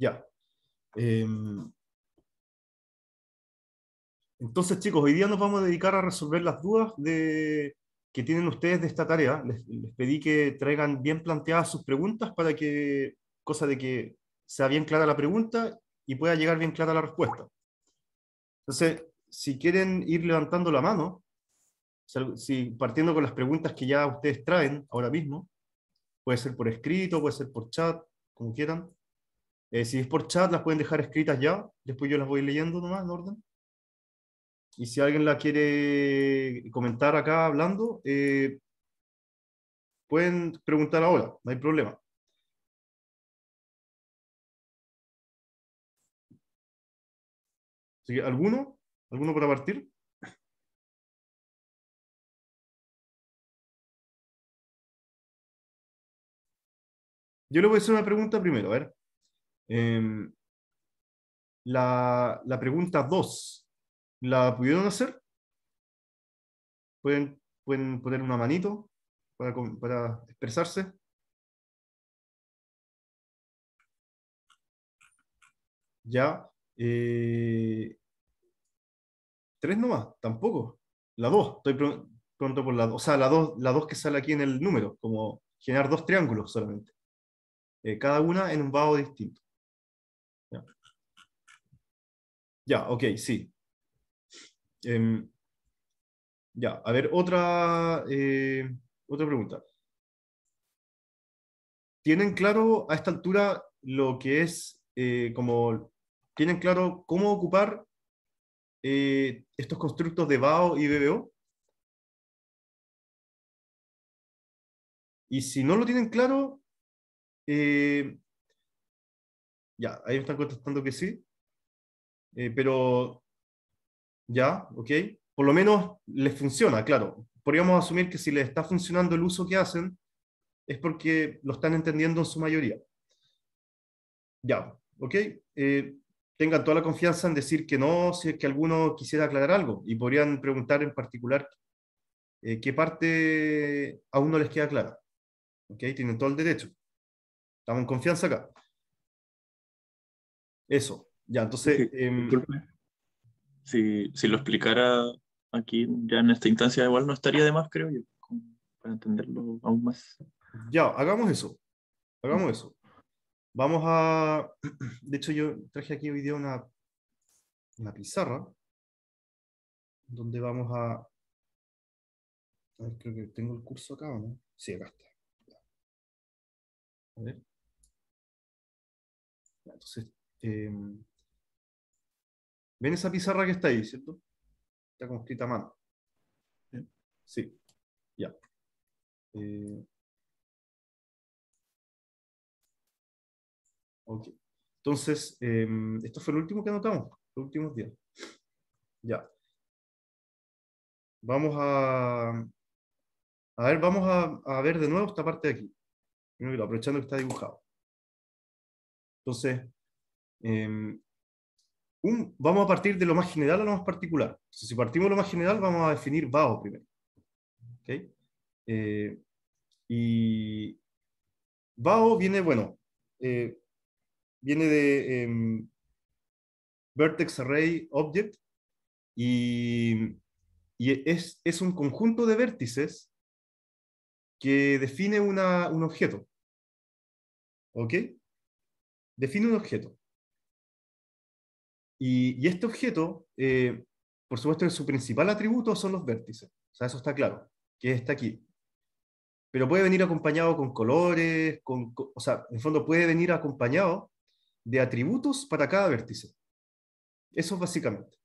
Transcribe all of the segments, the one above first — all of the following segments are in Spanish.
Ya. Em, entonces, chicos, hoy día nos vamos a dedicar a resolver las dudas que tienen ustedes de esta tarea. Les, pedí que traigan bien planteadas sus preguntas para que, cosa de que sea bien clara la pregunta y pueda llegar bien clara la respuesta. Entonces, si quieren ir levantando la mano, si, partiendo con las preguntas que ya ustedes traen ahora mismo, puede ser por escrito, puede ser por chat, como quieran. Eh, si es por chat, las pueden dejar escritas ya. Después yo las voy leyendo nomás en orden. Y si alguien la quiere comentar acá hablando, eh, pueden preguntar ahora, no hay problema. ¿Alguno? ¿Alguno para partir? Yo le voy a hacer una pregunta primero, a ver. Em, la, pregunta 2, ¿la pudieron hacer? ¿Pueden, pueden poner una manito para, expresarse? Ya. Eh, tres nomás, tampoco. La 2, estoy pronto por la 2. O sea, la 2 la dos que sale aquí en el número, como generar dos triángulos solamente. Eh, cada una en un vado distinto. Ya, ok, sí. Em, ya, a ver, otra, eh, otra pregunta. ¿Tienen claro a esta altura lo que es eh, como... ¿Tienen claro cómo ocupar eh, estos constructos de BAO y BBO? Y si no lo tienen claro, ya, ahí me están contestando que sí. Eh, pero ya, ¿ok? Por lo menos les funciona, claro. Podríamos asumir que si les está funcionando el uso que hacen, es porque lo están entendiendo en su mayoría. Ya, ¿ok? Eh, tengan toda la confianza en decir que no, si es que alguno quisiera aclarar algo, y podrían preguntar en particular eh, qué parte aún no les queda clara. ¿Ok? Tienen todo el derecho. Estamos en confianza acá. Eso. Ya, entonces... Em, si, lo explicara aquí, ya en esta instancia, igual no estaría de más, creo yo, para entenderlo aún más. Ya, hagamos eso. Hagamos eso. Vamos a... De hecho, yo traje aquí hoy día una, una pizarra donde vamos a... A ver, creo que tengo el curso acá, ¿no? Sí, acá está. A ver. Entonces, em, ¿Ven esa pizarra que está ahí, cierto? Está como escrita a mano. Sí, ya. Eh, ok. Entonces, em, esto fue lo último que anotamos, los últimos días. Ya. Vamos a... A ver, vamos a, ver de nuevo esta parte de aquí. Aprovechando que está dibujado. Entonces, em, vamos a partir de lo más general a lo más particular. si partimos de lo más general, vamos a definir VAO primero. ¿Okay? Eh, y VAO viene, bueno, eh, viene de em, Vertex Array Object y, es, un conjunto de vértices que define un objeto. ¿Ok? Define un objeto. Y, este objeto, eh, por supuesto su principal atributo son los vértices, o sea, eso está claro, que está aquí. Pero puede venir acompañado con colores, o sea, en fondo puede venir acompañado de atributos para cada vértice. Eso es básicamente.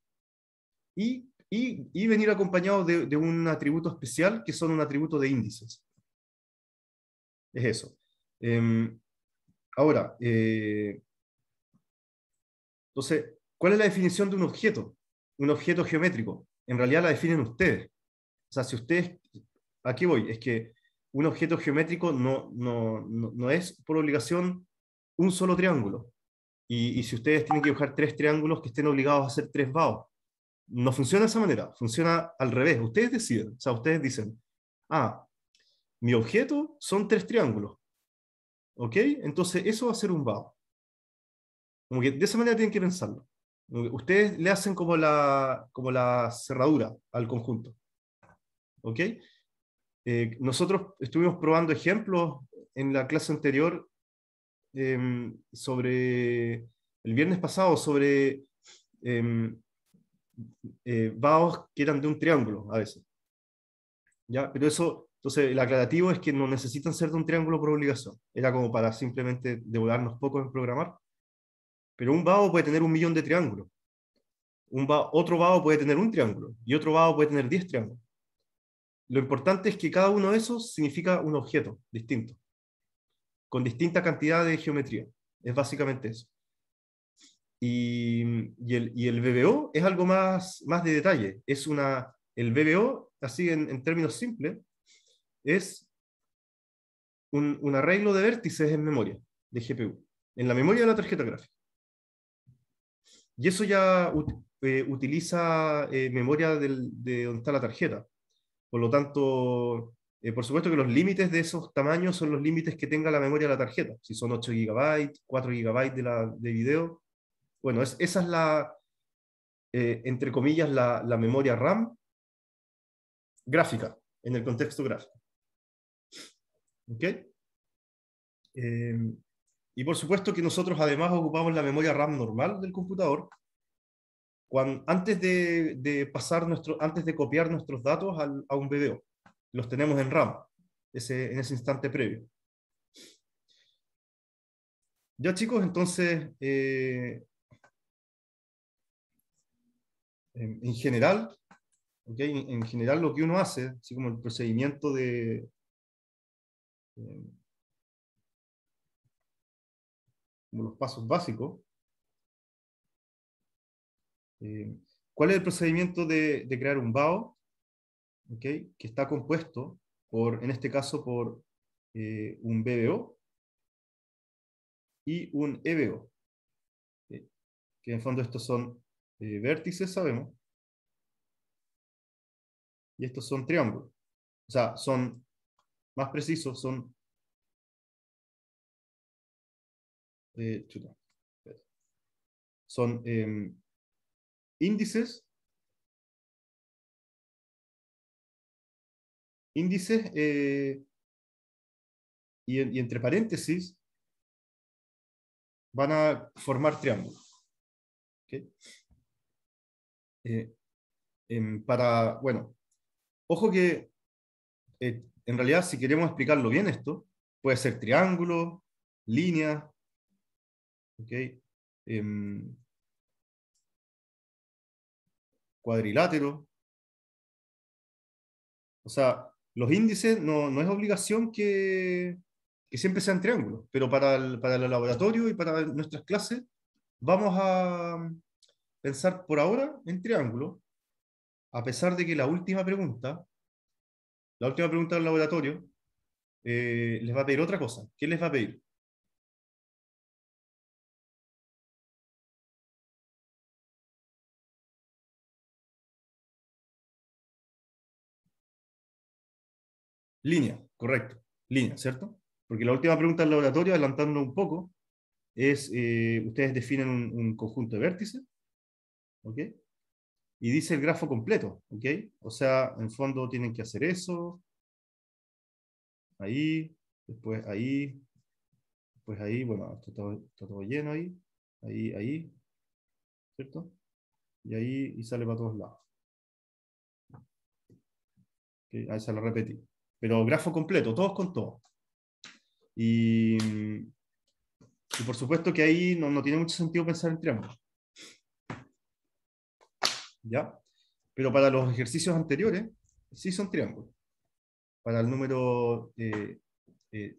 Y, y, venir acompañado de, un atributo especial, que son un atributo de índices. Es eso. Em, ahora, eh, entonces, ¿Cuál es la definición de un objeto? Un objeto geométrico. En realidad la definen ustedes. O sea, si ustedes, aquí voy, es que un objeto geométrico no, no, no, es por obligación un solo triángulo. Y, si ustedes tienen que dibujar tres triángulos que estén obligados a hacer tres vados, no funciona de esa manera, funciona al revés. Ustedes deciden, o sea, ustedes dicen, ah, mi objeto son tres triángulos. ¿Ok? Entonces eso va a ser un vado. Como que de esa manera tienen que pensarlo. Ustedes le hacen como la, como la cerradura al conjunto. ¿Ok? Eh, nosotros estuvimos probando ejemplos en la clase anterior em, sobre, el viernes pasado, sobre em, eh, vaos que eran de un triángulo a veces. ¿Ya? Pero eso, entonces el aclarativo es que no necesitan ser de un triángulo por obligación. Era como para simplemente devolvernos poco en programar pero un vago puede tener un millón de triángulos. Un otro vago puede tener un triángulo y otro vago puede tener diez triángulos. Lo importante es que cada uno de esos significa un objeto distinto, con distinta cantidad de geometría. Es básicamente eso. Y, el, y BBO es algo más, más de detalle. Es una, el BBO, así en, términos simples, es un, arreglo de vértices en memoria, de GPU, en la memoria de la tarjeta gráfica. Y eso ya eh, utiliza eh, memoria de donde está la tarjeta. Por lo tanto, eh, por supuesto que los límites de esos tamaños son los límites que tenga la memoria de la tarjeta. Si son 8 GB, 4 GB de, de video. Bueno, es, esa es la, entre comillas, la, memoria RAM gráfica, en el contexto gráfico. ¿Ok? Eh, y por supuesto que nosotros además ocupamos la memoria RAM normal del computador. Cuando, antes, de, pasar nuestro, antes de copiar nuestros datos a un video los tenemos en RAM, en ese instante previo. Ya chicos, entonces, eh, en, general, en, general lo que uno hace, así como el procedimiento de... Eh, como los pasos básicos. Eh, ¿Cuál es el procedimiento de, crear un BAO? que está compuesto, por, en este caso, por eh, un BBO y un EBO. Eh, que en fondo estos son vértices, sabemos. Y estos son triángulos. O sea, son, más precisos, son Eh, son em, índices, índices eh, y, entre paréntesis van a formar triángulos. Eh, em, para, bueno, ojo que en realidad si queremos explicarlo bien esto, puede ser triángulo, línea, Em, cuadrilátero. O sea, los índices no, es obligación que, que, siempre sean triángulos, pero para el, laboratorio y para nuestras clases vamos a mm, pensar por ahora en triángulo, a pesar de que la última pregunta, la última pregunta del laboratorio, eh, les va a pedir otra cosa. ¿Qué les va a pedir? Línea, correcto. Línea, ¿cierto? Porque la última pregunta del laboratorio, adelantando un poco, es, eh, ustedes definen un, conjunto de vértices, ¿ok? Y dice el grafo completo, ¿ok? O sea, en fondo tienen que hacer eso, ahí, después ahí, después ahí, bueno, está todo, todo lleno ahí, ahí, ahí, ¿cierto? Y ahí, y sale para todos lados. Ahí se lo repetí pero grafo completo, todos con todos. Y, por supuesto que ahí no, no, tiene mucho sentido pensar en triángulos. ¿Ya? Pero para los ejercicios anteriores, sí son triángulos. Para el número... Eh, eh,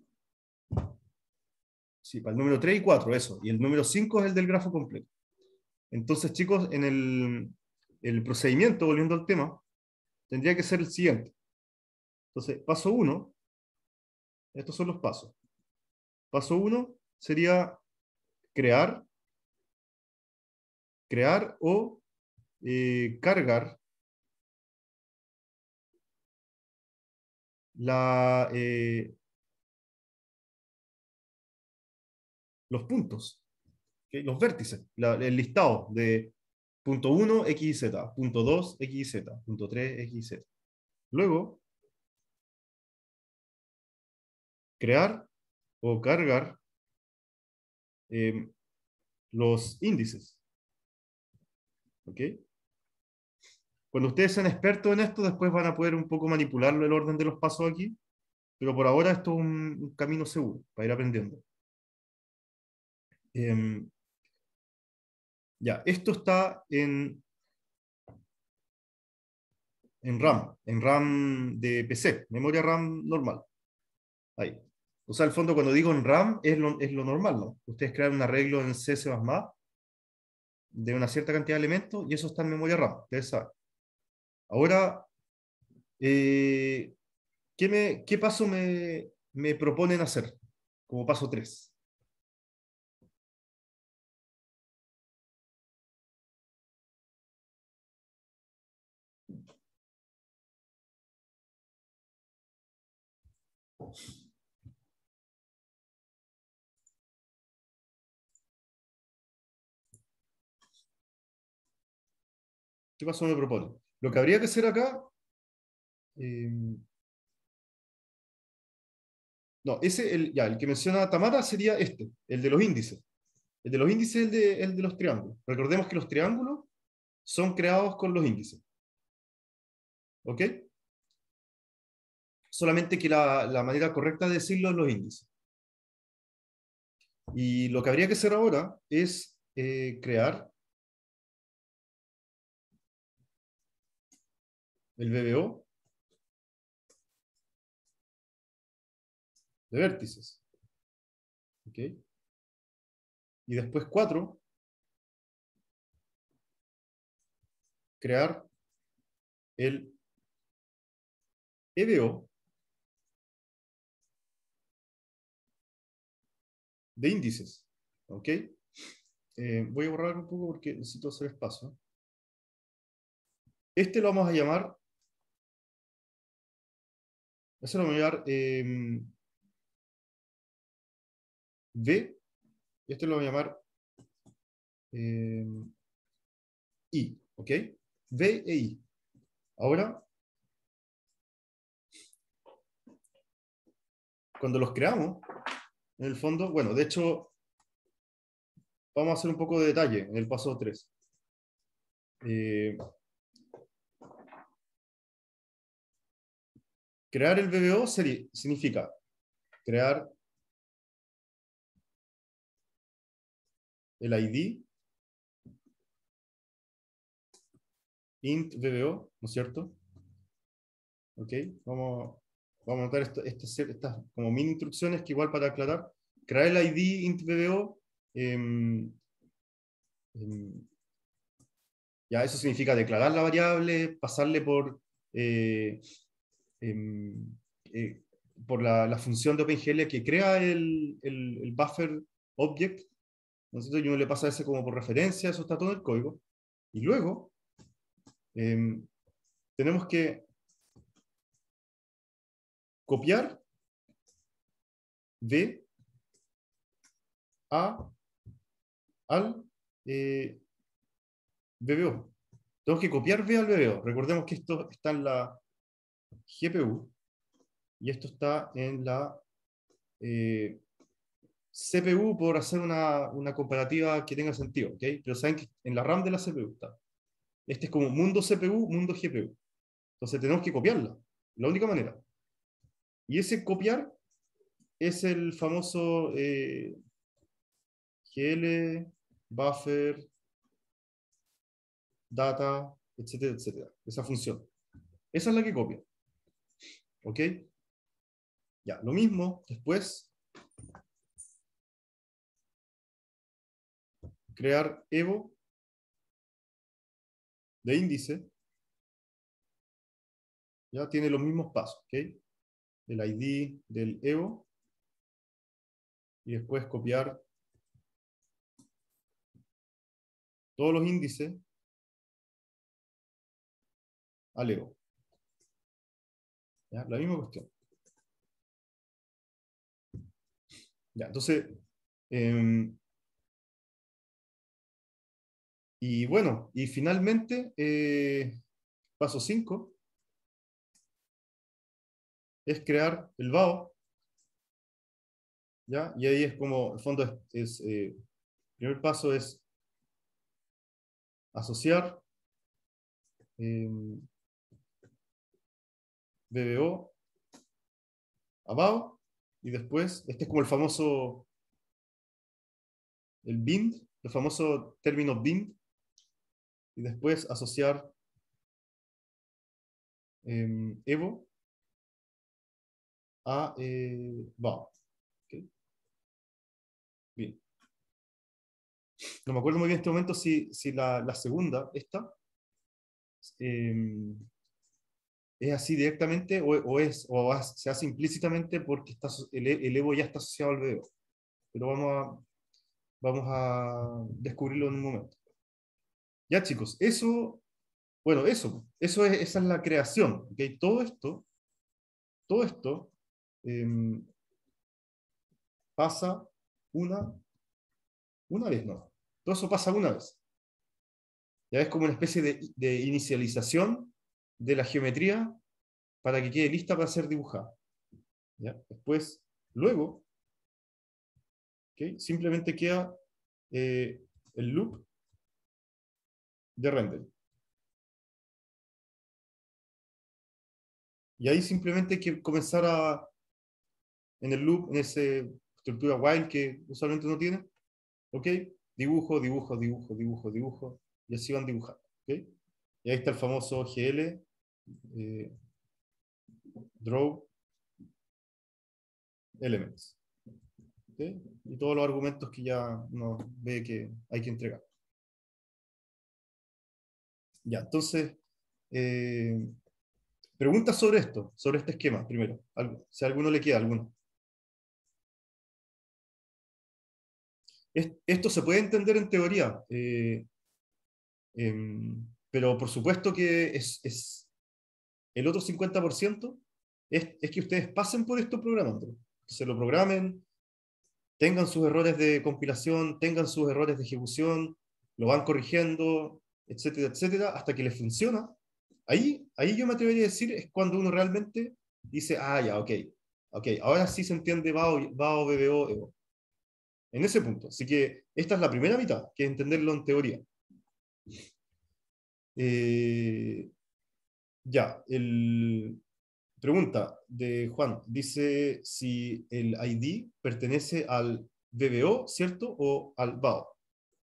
sí, para el número 3 y 4, eso. Y el número 5 es el del grafo completo. Entonces, chicos, en el, el procedimiento, volviendo al tema, tendría que ser el siguiente. Entonces, paso 1 estos son los pasos. Paso 1 sería crear, crear o eh, cargar la, eh, los puntos, ¿okay? los vértices, la, el listado de punto 1, x, z, punto 2, x, z, punto 3, x, z. Luego, crear o cargar em, los índices. ¿Ok? Cuando ustedes sean expertos en esto, después van a poder un poco manipular el orden de los pasos aquí, pero por ahora esto es un, camino seguro para ir aprendiendo. Em, ya, esto está en, en RAM, en RAM de PC, memoria RAM normal ahí. O sea, al fondo cuando digo en RAM es lo, normal, ¿no? Ustedes crean un arreglo en C++ de una cierta cantidad de elementos y eso está en memoria RAM, ustedes saben. Ahora, eh, ¿qué, paso me, me proponen hacer como paso 3? Paso me propone? Lo que habría que hacer acá... Eh, no, ese, el, ya, el que menciona Tamara sería este, el de los índices. El de los índices es el de, los triángulos. Recordemos que los triángulos son creados con los índices. ¿Ok? Solamente que la, manera correcta de decirlo es los índices. Y lo que habría que hacer ahora es eh, crear el BBO de vértices. okay, Y después cuatro crear el EBO de índices. ¿Ok? Eh, voy a borrar un poco porque necesito hacer espacio. Este lo vamos a llamar eso lo voy a llamar V em, y esto lo voy a llamar em, I, ¿ok? V e I. Ahora, cuando los creamos, en el fondo, bueno, de hecho, vamos a hacer un poco de detalle en el paso 3. Eh, Crear el BBO significa crear el ID int BBO, ¿no es cierto? Ok, vamos, a notar estas, como mini instrucciones que igual para aclarar, crear el ID int BBO, em, em, ya eso significa declarar la variable, pasarle por... Eh, Em, eh, por la, función de OpenGL que crea el, buffer object, ¿no es Y uno le pasa ese como por referencia, eso está todo en el código. Y luego, em, tenemos que copiar de a al eh, BBO. Tenemos que copiar B al BBO. Recordemos que esto está en la, GPU, y esto está en la eh, CPU por hacer una, comparativa que tenga sentido, ¿ok? Pero saben que en la RAM de la CPU está. Este es como mundo CPU, mundo GPU. Entonces tenemos que copiarla, la única manera. Y ese copiar es el famoso eh, GL, buffer, data, etcétera, etcétera. Esa función. Esa es la que copia. ¿Ok? Ya, lo mismo después. Crear Evo de índice. Ya tiene los mismos pasos, ¿ok? El ID del Evo. Y después copiar todos los índices al Evo. La misma cuestión. Ya, entonces, em, y bueno, y finalmente, eh, paso 5 es crear el VAO. ¿ya? Y ahí es como, el fondo es, el eh, primer paso es asociar. Eh, BBO, BAO... y después, este es como el famoso, el bind, el famoso término bind, y después asociar em, Evo a BAO. Eh, bien. No me acuerdo muy bien en este momento si, la, la segunda, esta, em, es así directamente o, es o se hace implícitamente porque está, el, el, ya está asociado al veo. Pero vamos a, vamos a descubrirlo en un momento. Ya chicos, eso, bueno, eso, eso es, esa es la creación. ¿okay? Todo esto, todo esto em, pasa una, una vez, ¿no? Todo eso pasa una vez. Ya es como una especie de, de inicialización de la geometría para que quede lista para ser dibujada. ¿Ya? Después, luego, ¿okay? simplemente queda eh, el loop de render. Y ahí simplemente hay que comenzar a, en el loop, en esa estructura while que usualmente no tiene, ¿ok? Dibujo, dibujo, dibujo, dibujo, dibujo, y así van dibujando, y ahí está el famoso GL eh, Draw Elements. Y todos los argumentos que ya nos ve que hay que entregar. Ya, entonces, eh, preguntas sobre esto, sobre este esquema, primero. Si a alguno le queda, alguno. Esto se puede entender en teoría. Eh, em, pero por supuesto que es, el otro 50% es, que ustedes pasen por esto programando. se lo programen, tengan sus errores de compilación, tengan sus errores de ejecución, lo van corrigiendo, etcétera, etcétera, hasta que les funciona. Ahí, ahí yo me atrevería a decir es cuando uno realmente dice, ah, ya, ok, ok, ahora sí se entiende BAO, BBO, e En ese punto. Así que esta es la primera mitad, que es entenderlo en teoría. Eh, ya, el, pregunta de Juan. Dice si el ID pertenece al BBO, ¿cierto? O al BAO.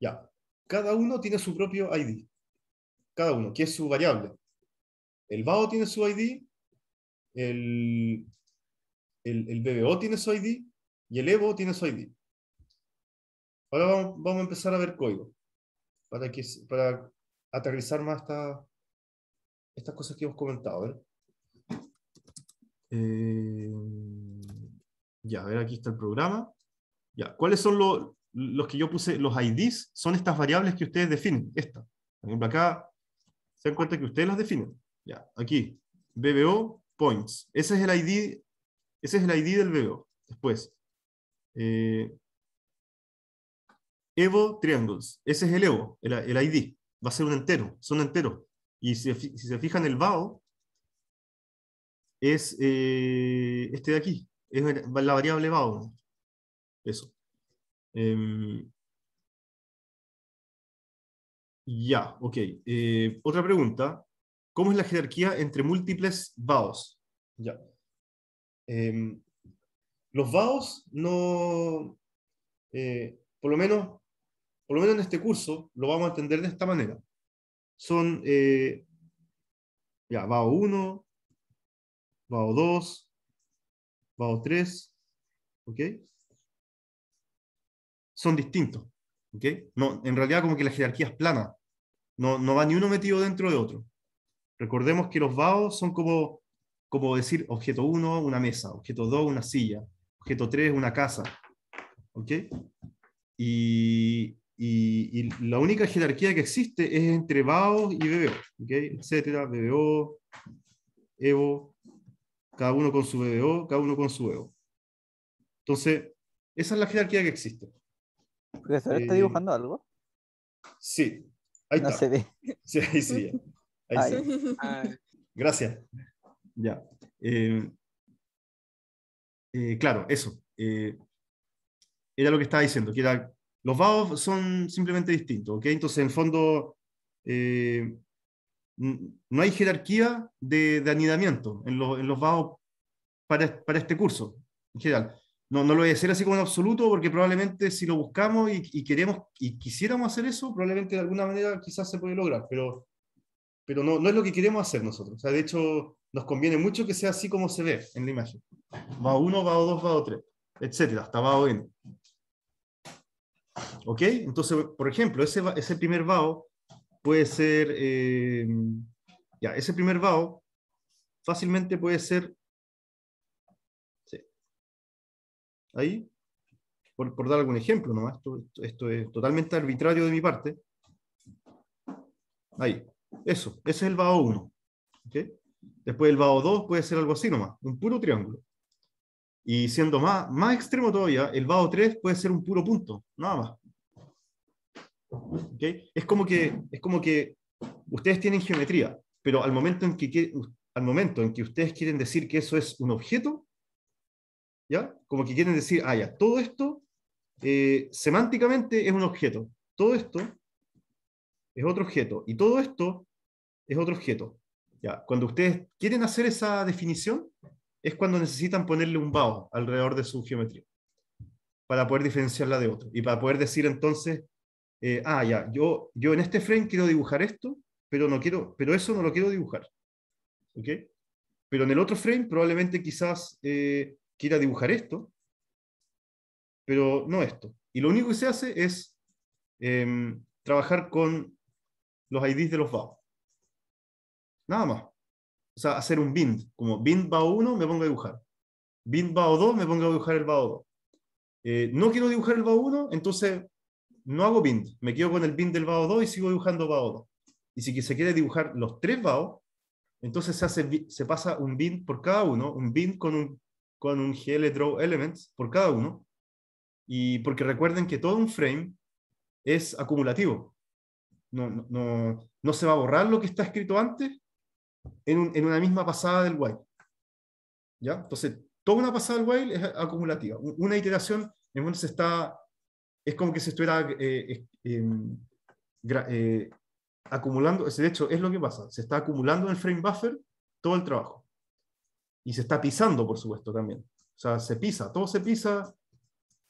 Ya, cada uno tiene su propio ID. Cada uno, que es su variable. El BAO tiene su ID, el, el, BBO tiene su ID y el EVO tiene su ID. Ahora vamos, a empezar a ver código para, que, para aterrizar más estas cosas que hemos comentado. Eh, ya, a ver, aquí está el programa. Ya, ¿cuáles son los, que yo puse? Los IDs son estas variables que ustedes definen. Esta. Por ejemplo, acá se dan cuenta que ustedes las definen. Ya, aquí, BBO points. Ese es el ID, ese es el ID del BBO. Después, eh, Evo triangles. Ese es el Evo, el, el ID va a ser un entero, son enteros. Y si, se fijan, el VAO es eh, este de aquí, es la variable VAO. Eso. Em, ya, ok. Eh, otra pregunta. ¿Cómo es la jerarquía entre múltiples VAOs? Ya. Em, los VAOs no, eh, por lo menos por lo menos en este curso, lo vamos a entender de esta manera. Son, eh, ya, VAO 1, VAO 2, VAO 3, ¿ok? Son distintos, ¿ok? No, en realidad como que la jerarquía es plana, no, no va ni uno metido dentro de otro. Recordemos que los VAOs son como, como decir objeto 1, una mesa, objeto 2, una silla, objeto 3, una casa, ¿ok? Y y, la única jerarquía que existe es entre BAO y BBO, ¿okay? etcétera, BBO, EVO, cada uno con su BBO, cada uno con su EVO. Entonces, esa es la jerarquía que existe. está eh, dibujando algo? Sí, ahí está. Sí, ahí sí. Ahí ah. Gracias. Ya. Eh, eh, claro, eso. era lo que estaba diciendo, que era los vados son simplemente distintos, ¿ok? Entonces, en fondo, eh, no hay jerarquía de, anidamiento en, los vados para, este curso, en general. No, no lo voy a decir así como en absoluto, porque probablemente si lo buscamos y, queremos y quisiéramos hacer eso, probablemente de alguna manera quizás se puede lograr, pero, pero no, es lo que queremos hacer nosotros. O sea, de hecho, nos conviene mucho que sea así como se ve en la imagen. VAO 1, VAO 2, VAO 3, etcétera, hasta VAO N. ¿Ok? Entonces, por ejemplo, ese, ese primer VAO puede ser, eh, ya, ese primer VAO fácilmente puede ser, ahí, por, dar algún ejemplo nomás, esto, es totalmente arbitrario de mi parte. Ahí, eso, ese es el VAO 1. ¿okay? Después el VAO 2 puede ser algo así nomás, un puro triángulo. Y siendo más, más extremo todavía, el VAO 3 puede ser un puro punto, nada más. Es, como que, es como que ustedes tienen geometría, pero al momento en que, al momento en que ustedes quieren decir que eso es un objeto, ¿ya? Como que quieren decir, ah, ya, todo esto eh, semánticamente es un objeto, todo esto es otro objeto, y todo esto es otro objeto. ¿ya? Cuando ustedes quieren hacer esa definición, es cuando necesitan ponerle un vaho alrededor de su geometría, para poder diferenciarla de otro, y para poder decir entonces, eh, ah, ya, yo, yo en este frame quiero dibujar esto, pero, no quiero, pero eso no lo quiero dibujar. ¿Ok? Pero en el otro frame probablemente quizás eh, quiera dibujar esto, pero no esto. Y lo único que se hace es em, trabajar con los IDs de los VAO. Nada más. O sea, hacer un bind. Como bind VAO 1 me pongo a dibujar. Bind VAO 2 me pongo a dibujar el VAO 2. Eh, no quiero dibujar el VAO 1, entonces no hago bind, me quedo con el bind del VAO 2 y sigo dibujando VAO 2. Y si se quiere dibujar los tres VAO, entonces se, hace, se pasa un bind por cada uno, un bind con un, con un Draw Elements por cada uno. Y porque recuerden que todo un frame es acumulativo. No, se va a borrar lo que está escrito antes en, una misma pasada del while. ¿Ya? Entonces, toda una pasada del while es acumulativa. Una iteración, en se está es como que se estuviera eh, em, eh, acumulando, de hecho es lo que pasa, se está acumulando en el frame buffer todo el trabajo. Y se está pisando, por supuesto, también. O sea, se pisa, todo se pisa.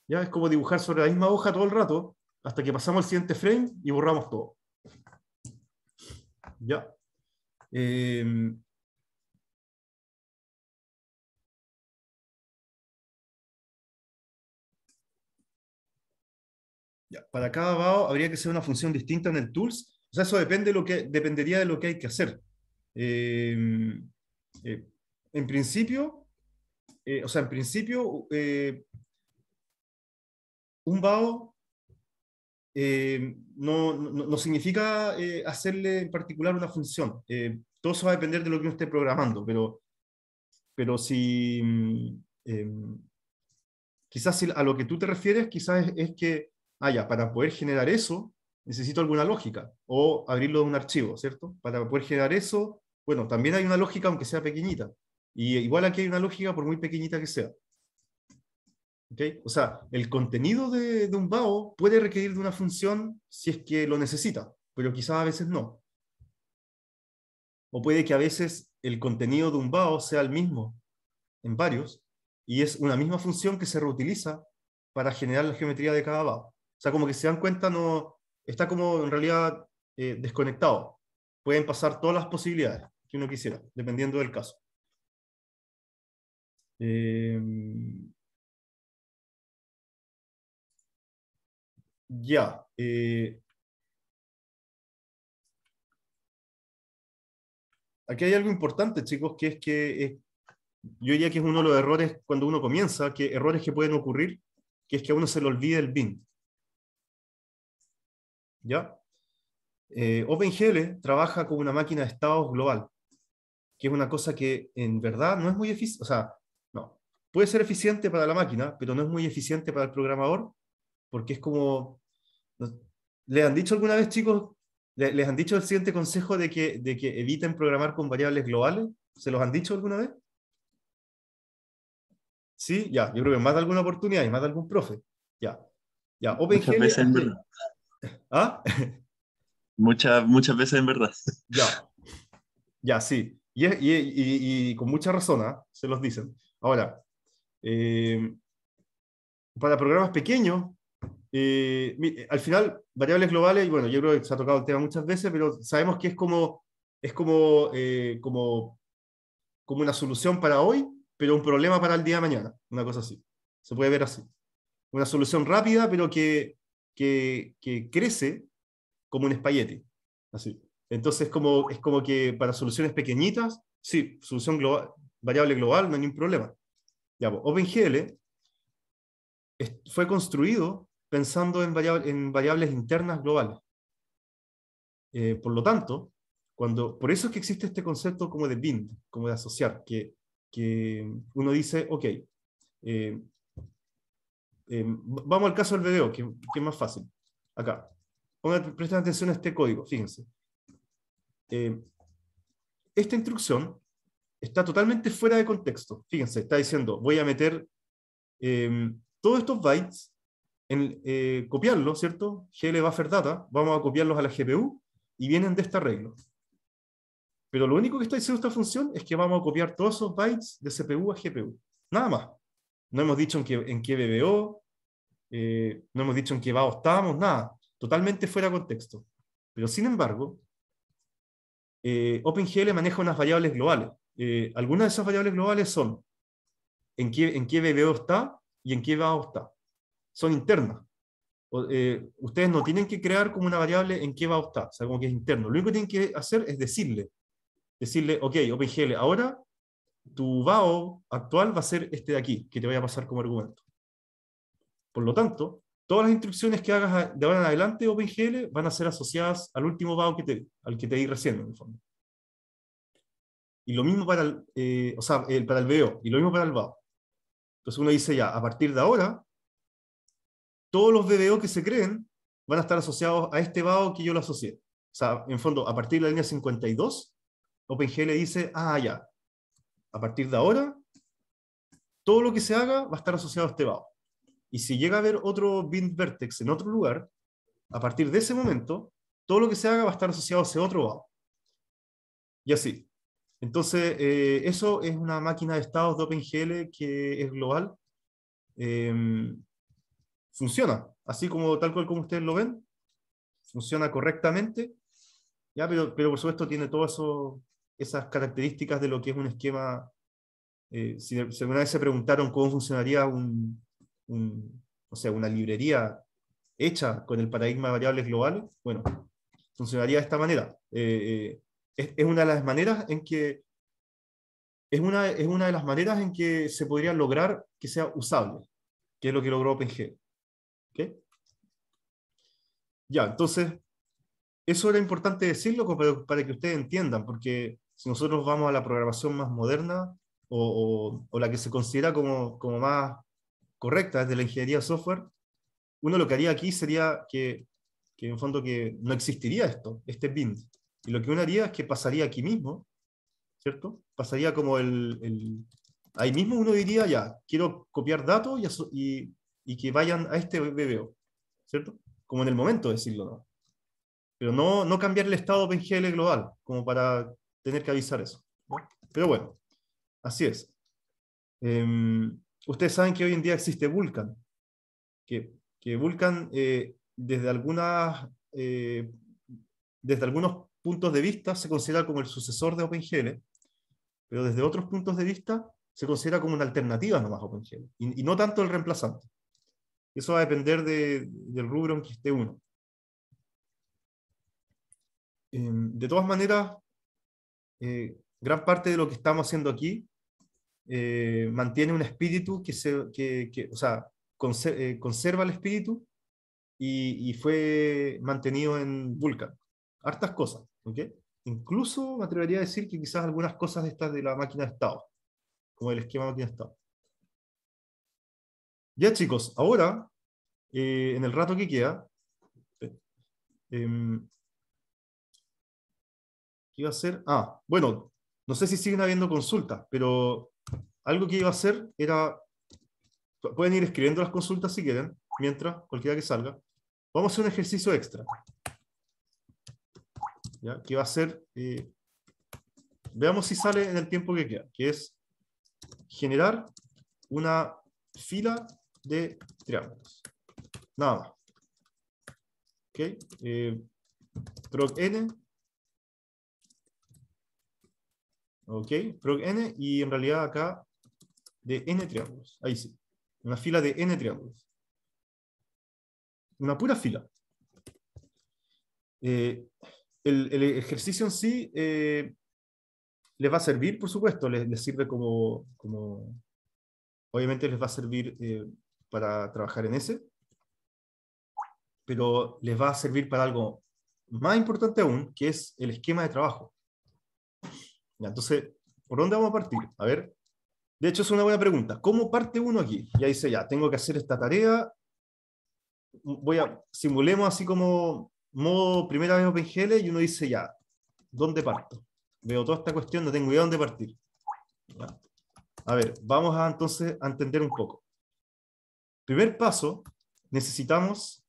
Ya es como dibujar sobre la misma hoja todo el rato, hasta que pasamos al siguiente frame y borramos todo. Ya. Eh, para cada VAO habría que ser una función distinta en el tools. O sea, eso depende de lo que, dependería de lo que hay que hacer. Em, eh, en principio, eh, o sea, en principio, eh, un VAO em, no, significa hacerle en particular una función. Em, todo eso va a depender de lo que uno esté programando, pero, pero si quizás a lo que tú te refieres, quizás es que ah, ya, para poder generar eso, necesito alguna lógica o abrirlo de un archivo, ¿cierto? Para poder generar eso, bueno, también hay una lógica aunque sea pequeñita. Y igual aquí hay una lógica por muy pequeñita que sea. O sea, el contenido de, de, un BAO puede requerir de una función si es que lo necesita, pero quizás a veces no. O puede que a veces el contenido de un BAO sea el mismo en varios y es una misma función que se reutiliza para generar la geometría de cada BAO. O sea, como que se dan cuenta, no, está como en realidad eh, desconectado. Pueden pasar todas las posibilidades que uno quisiera, dependiendo del caso. Em, ya. Eh, aquí hay algo importante, chicos, que es que yo diría que es uno de los errores cuando uno comienza, que errores que pueden ocurrir, que es que a uno se le olvide el BIN. ¿ya? Eh, OpenGL trabaja con una máquina de estados global, que es una cosa que en verdad no es muy eficiente, o sea, no, puede ser eficiente para la máquina, pero no es muy eficiente para el programador, porque es como, ¿les han dicho alguna vez, chicos, les han dicho el siguiente consejo de que, de que eviten programar con variables globales? ¿Se los han dicho alguna vez? Sí, ya, yo creo que más de alguna oportunidad y más de algún profe. Ya, ya, OpenGL. ¿Ah? Muchas, muchas veces en verdad. Ya, ya, sí. Y, con mucha razón, ¿ah? se los dicen. Ahora, eh, para programas pequeños, eh, eh, al final, variables globales, y bueno, yo creo que se ha tocado el tema muchas veces, pero sabemos que es como, es como, como, como una solución para hoy, pero un problema para el día de mañana, una cosa así. Se puede ver así. Una solución rápida, pero que que, crece como un espagueti. Así. Entonces, como, es como que para soluciones pequeñitas, sí, solución global, variable global, no hay ningún problema. Ya, pues, OpenGL fue construido pensando en, en variables internas globales. Eh, por lo tanto, cuando, por eso es que existe este concepto como de bind, como de asociar, que, que uno dice, ok, eh, eh, vamos al caso del video, que, es más fácil. Acá. Pongan, presten atención a este código, fíjense. Eh, esta instrucción está totalmente fuera de contexto. Fíjense, está diciendo, voy a meter em, todos estos bytes, en, eh, copiarlos, ¿cierto? GL buffer data, vamos a copiarlos a la GPU y vienen de este arreglo Pero lo único que está diciendo esta función es que vamos a copiar todos esos bytes de CPU a GPU. Nada más no hemos dicho en qué, en BBO, eh, no hemos dicho en qué BAO estábamos, nada, totalmente fuera de contexto. Pero sin embargo, eh, OpenGL maneja unas variables globales. Eh, algunas de esas variables globales son en qué, en BBO está y en qué BAO está. Son internas. ustedes no tienen que crear como una variable en qué va está, o sea, como que es interno. Lo único que tienen que hacer es decirle, decirle, ok, OpenGL, ahora tu VAO actual va a ser este de aquí, que te voy a pasar como argumento. Por lo tanto, todas las instrucciones que hagas de ahora en adelante OpenGL van a ser asociadas al último VAO que te, al que te di recién, en el fondo. Y lo mismo para el, eh, o sea, para el y lo mismo para el VAO. Entonces uno dice ya, a partir de ahora, todos los VBO que se creen van a estar asociados a este VAO que yo lo asocié. O sea, en fondo, a partir de la línea 52, OpenGL dice, ah, ya, a partir de ahora, todo lo que se haga va a estar asociado a este VAO. Y si llega a haber otro bin vertex en otro lugar, a partir de ese momento, todo lo que se haga va a estar asociado a ese otro VAO. Y así. Entonces, eh, eso es una máquina de estados de OpenGL que es global. Em, funciona, así como tal cual como ustedes lo ven. Funciona correctamente. ¿ya? Pero, pero por supuesto tiene todo eso esas características de lo que es un esquema. Eh, si alguna vez se preguntaron cómo funcionaría un, o sea, una librería hecha con el paradigma de variables globales, bueno, funcionaría de esta manera. Eh, eh, es, una de las maneras en que es una, es una de las maneras en que se podría lograr que sea usable, que es lo que logró OpenG. Ya, entonces, eso era importante decirlo para, para que ustedes entiendan, porque si nosotros vamos a la programación más moderna o, la que se considera como, más correcta desde la ingeniería software, uno lo que haría aquí sería que, que en fondo que no existiría esto, este bind. Y lo que uno haría es que pasaría aquí mismo, ¿cierto? Pasaría como el... ahí mismo uno diría, ya, quiero copiar datos y, y, que vayan a este BBO, ¿cierto? Como en el momento decirlo, ¿no? Pero no, no cambiar el estado PNGL global, como para tener que avisar eso. Pero bueno, así es. Em, ustedes saben que hoy en día existe Vulcan. que, que eh, desde, algunas, eh, desde algunos puntos de vista se considera como el sucesor de OpenGL, pero desde otros puntos de vista se considera como una alternativa a OpenGL, y, no tanto el reemplazante. Eso va a depender del rubro en que esté uno. Em, de todas maneras, eh, gran parte de lo que estamos haciendo aquí eh, mantiene un espíritu que, se, que, o sea, eh, conserva el espíritu y, fue mantenido en Vulcan. Hartas cosas, ¿ok? Incluso me atrevería a decir que quizás algunas cosas de estas de la máquina de estado, como el esquema de máquina de estado. Ya chicos, ahora, en el rato que queda, em, ¿Qué iba a hacer? Ah, bueno, no sé si siguen habiendo consultas, pero algo que iba a hacer era... Pueden ir escribiendo las consultas si quieren, mientras, cualquiera que salga. Vamos a hacer un ejercicio extra. ¿ya? Que va a ser... Eh, veamos si sale en el tiempo que queda, que es generar una fila de triángulos. Nada más. ¿Ok? Eh, n ¿Ok? Prog n y en realidad acá de n triángulos. Ahí sí. Una fila de n triángulos. Una pura fila. Eh, el, ejercicio en sí eh, les va a servir, por supuesto, les, sirve como, como, Obviamente les va a servir eh, para trabajar en ese, pero les va a servir para algo más importante aún, que es el esquema de trabajo. Entonces, ¿por dónde vamos a partir? A ver, de hecho es una buena pregunta. ¿Cómo parte uno aquí? Ya dice, ya, tengo que hacer esta tarea. Voy a, simulemos así como modo primera vez OpenGL y uno dice, ya, ¿dónde parto? Veo toda esta cuestión, no tengo idea dónde partir. A ver, vamos a entonces a entender un poco. Primer paso, necesitamos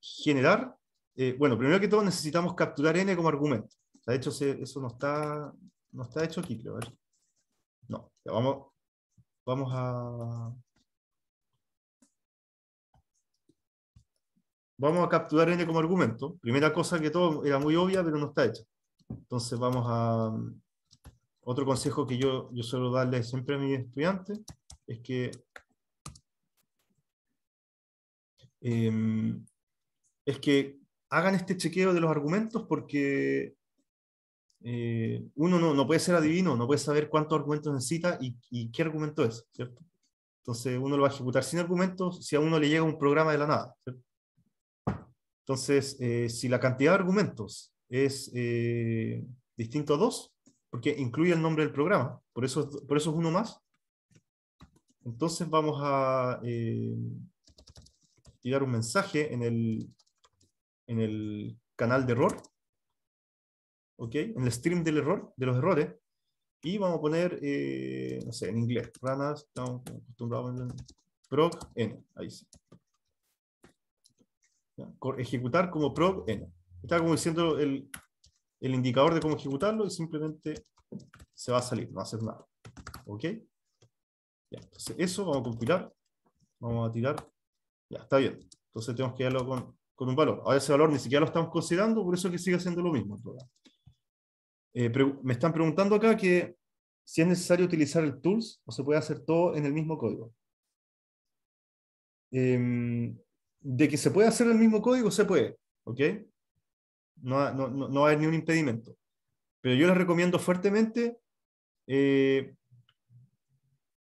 generar, eh, bueno, primero que todo necesitamos capturar n como argumento. De hecho, eso no está, no está hecho aquí, creo. No, vamos, vamos a... Vamos a capturar n como argumento. Primera cosa que todo era muy obvia, pero no está hecha. Entonces vamos a... Otro consejo que yo, yo suelo darle siempre a mis estudiantes es que em, es que hagan este chequeo de los argumentos porque eh, uno no, puede ser adivino, no puede saber cuántos argumentos necesita y, qué argumento es, ¿cierto? Entonces uno lo va a ejecutar sin argumentos si a uno le llega un programa de la nada. Entonces, eh, si la cantidad de argumentos es eh, distinto a dos porque incluye el nombre del programa, por eso, por eso es uno más, entonces vamos a tirar un mensaje en el, en el canal de error en el stream del error, de los errores. Y vamos a poner, eh, no sé, en inglés, ranas, estamos acostumbrados a n, ahí sí. Ejecutar como proc n. Está como diciendo el, el indicador de cómo ejecutarlo y simplemente se va a salir, no va a hacer nada. ¿Ok? entonces eso vamos a compilar, vamos a tirar, ya, está bien. Entonces tenemos que darlo con, con un valor. Ahora ese valor ni siquiera lo estamos considerando, por eso es que sigue haciendo lo mismo el eh, me están preguntando acá que si es necesario utilizar el tools o se puede hacer todo en el mismo código. Em, de que se puede hacer el mismo código, se puede, ¿ok? No, no, no va ni un impedimento. Pero yo les recomiendo fuertemente eh,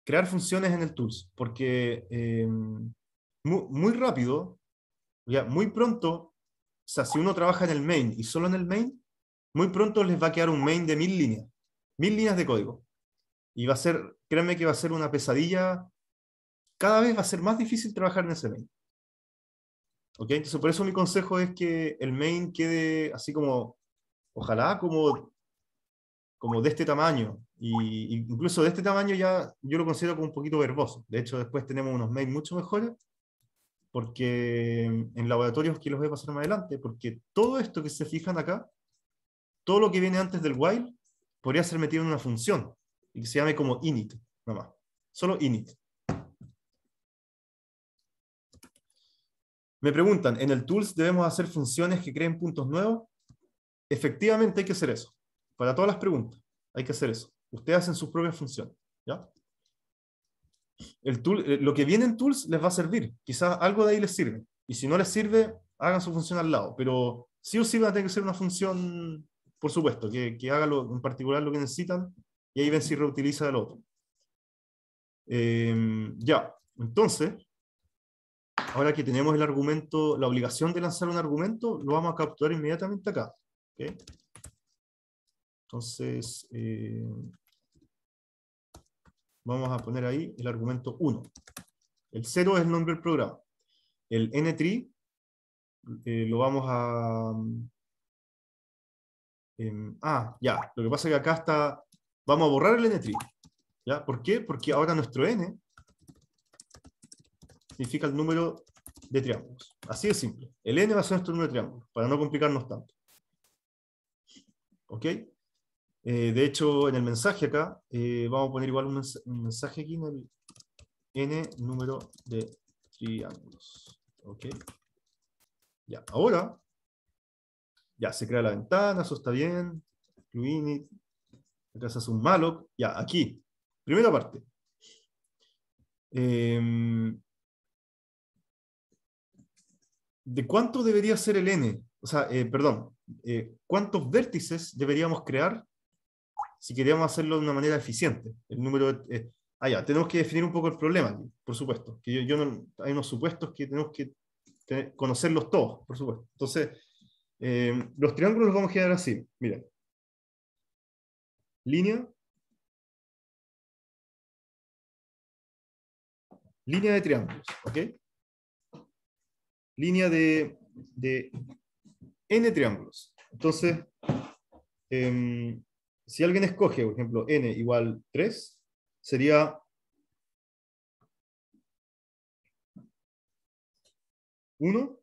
crear funciones en el tools, porque em, muy, rápido, ya, muy pronto, si uno trabaja en el main y solo en el main, muy pronto les va a quedar un main de mil líneas, mil líneas de código. Y va a ser, créanme que va a ser una pesadilla. Cada vez va a ser más difícil trabajar en ese main. ¿Ok? Entonces, por eso mi consejo es que el main quede así como, ojalá, como, como de este tamaño. Y incluso de este tamaño ya yo lo considero como un poquito verboso. De hecho, después tenemos unos main mucho mejores, porque en laboratorios que los voy a pasar más adelante, porque todo esto que se fijan acá todo lo que viene antes del while podría ser metido en una función y que se llame como init, nada más. Solo init. Me preguntan, ¿en el tools debemos hacer funciones que creen puntos nuevos? Efectivamente hay que hacer eso. Para todas las preguntas hay que hacer eso. Ustedes hacen sus propias funciones. ¿ya? El tool, eh, lo que viene en tools les va a servir. Quizás algo de ahí les sirve. Y si no les sirve, hagan su función al lado. Pero si o sí van a tener que ser una función por supuesto, que, que haga en particular lo que necesitan y ahí ven si reutiliza el otro. Em, ya, entonces, ahora que tenemos el argumento, la obligación de lanzar un argumento, lo vamos a capturar inmediatamente acá. Entonces, em, vamos a poner ahí el argumento 1. El 0 es el nombre del programa. El N3 eh, lo vamos a Em, ah, ya, lo que pasa es que acá está, vamos a borrar el n ¿Ya? ¿Por qué? Porque ahora nuestro n significa el número de triángulos. Así de simple. El n va a ser nuestro número de triángulos, para no complicarnos tanto. ¿Ok? Eh, de hecho, en el mensaje acá, eh, vamos a poner igual un, mensaje aquí en el n número de triángulos. ¿Ok? Ya, ahora ya, se crea la ventana, eso está bien. cluinit acá se hace un malloc. Ya, aquí. Primera parte. Em, ¿De cuánto debería ser el n? O sea, eh, perdón, eh, ¿cuántos vértices deberíamos crear si queríamos hacerlo de una manera eficiente? El número de, eh, ah, ya, tenemos que definir un poco el problema, por supuesto. Que yo, no, hay unos supuestos que tenemos que conocerlos todos, por supuesto. Entonces, eh, los triángulos los vamos a generar así. Miren. Línea. Línea de triángulos. ¿Ok? Línea de, n triángulos. Entonces, em, si alguien escoge, por ejemplo, n igual 3, sería 1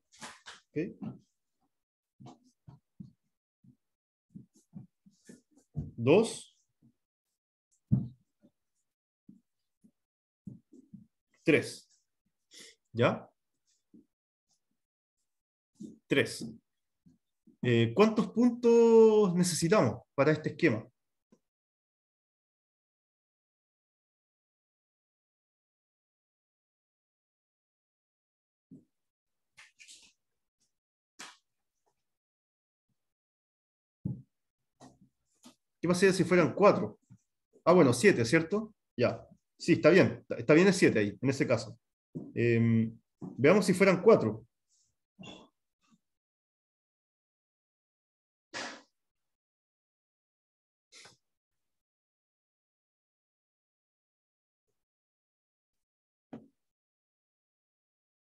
2 3 ya 3 eh, cuántos puntos necesitamos para este esquema ¿Qué pasaría si fueran cuatro? Ah, bueno, siete, ¿cierto? Ya. Sí, está bien. Está bien el siete ahí, en ese caso. Em, veamos si fueran cuatro.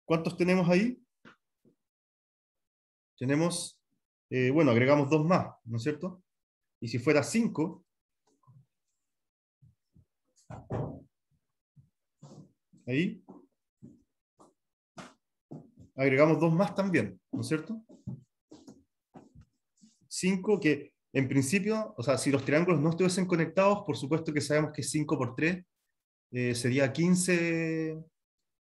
¿Cuántos tenemos ahí? Tenemos, eh, bueno, agregamos dos más, ¿no es cierto? Y si fuera 5, ahí agregamos dos más también, ¿no es cierto? 5 que en principio, o sea, si los triángulos no estuviesen conectados, por supuesto que sabemos que 5 por 3 eh, sería 15,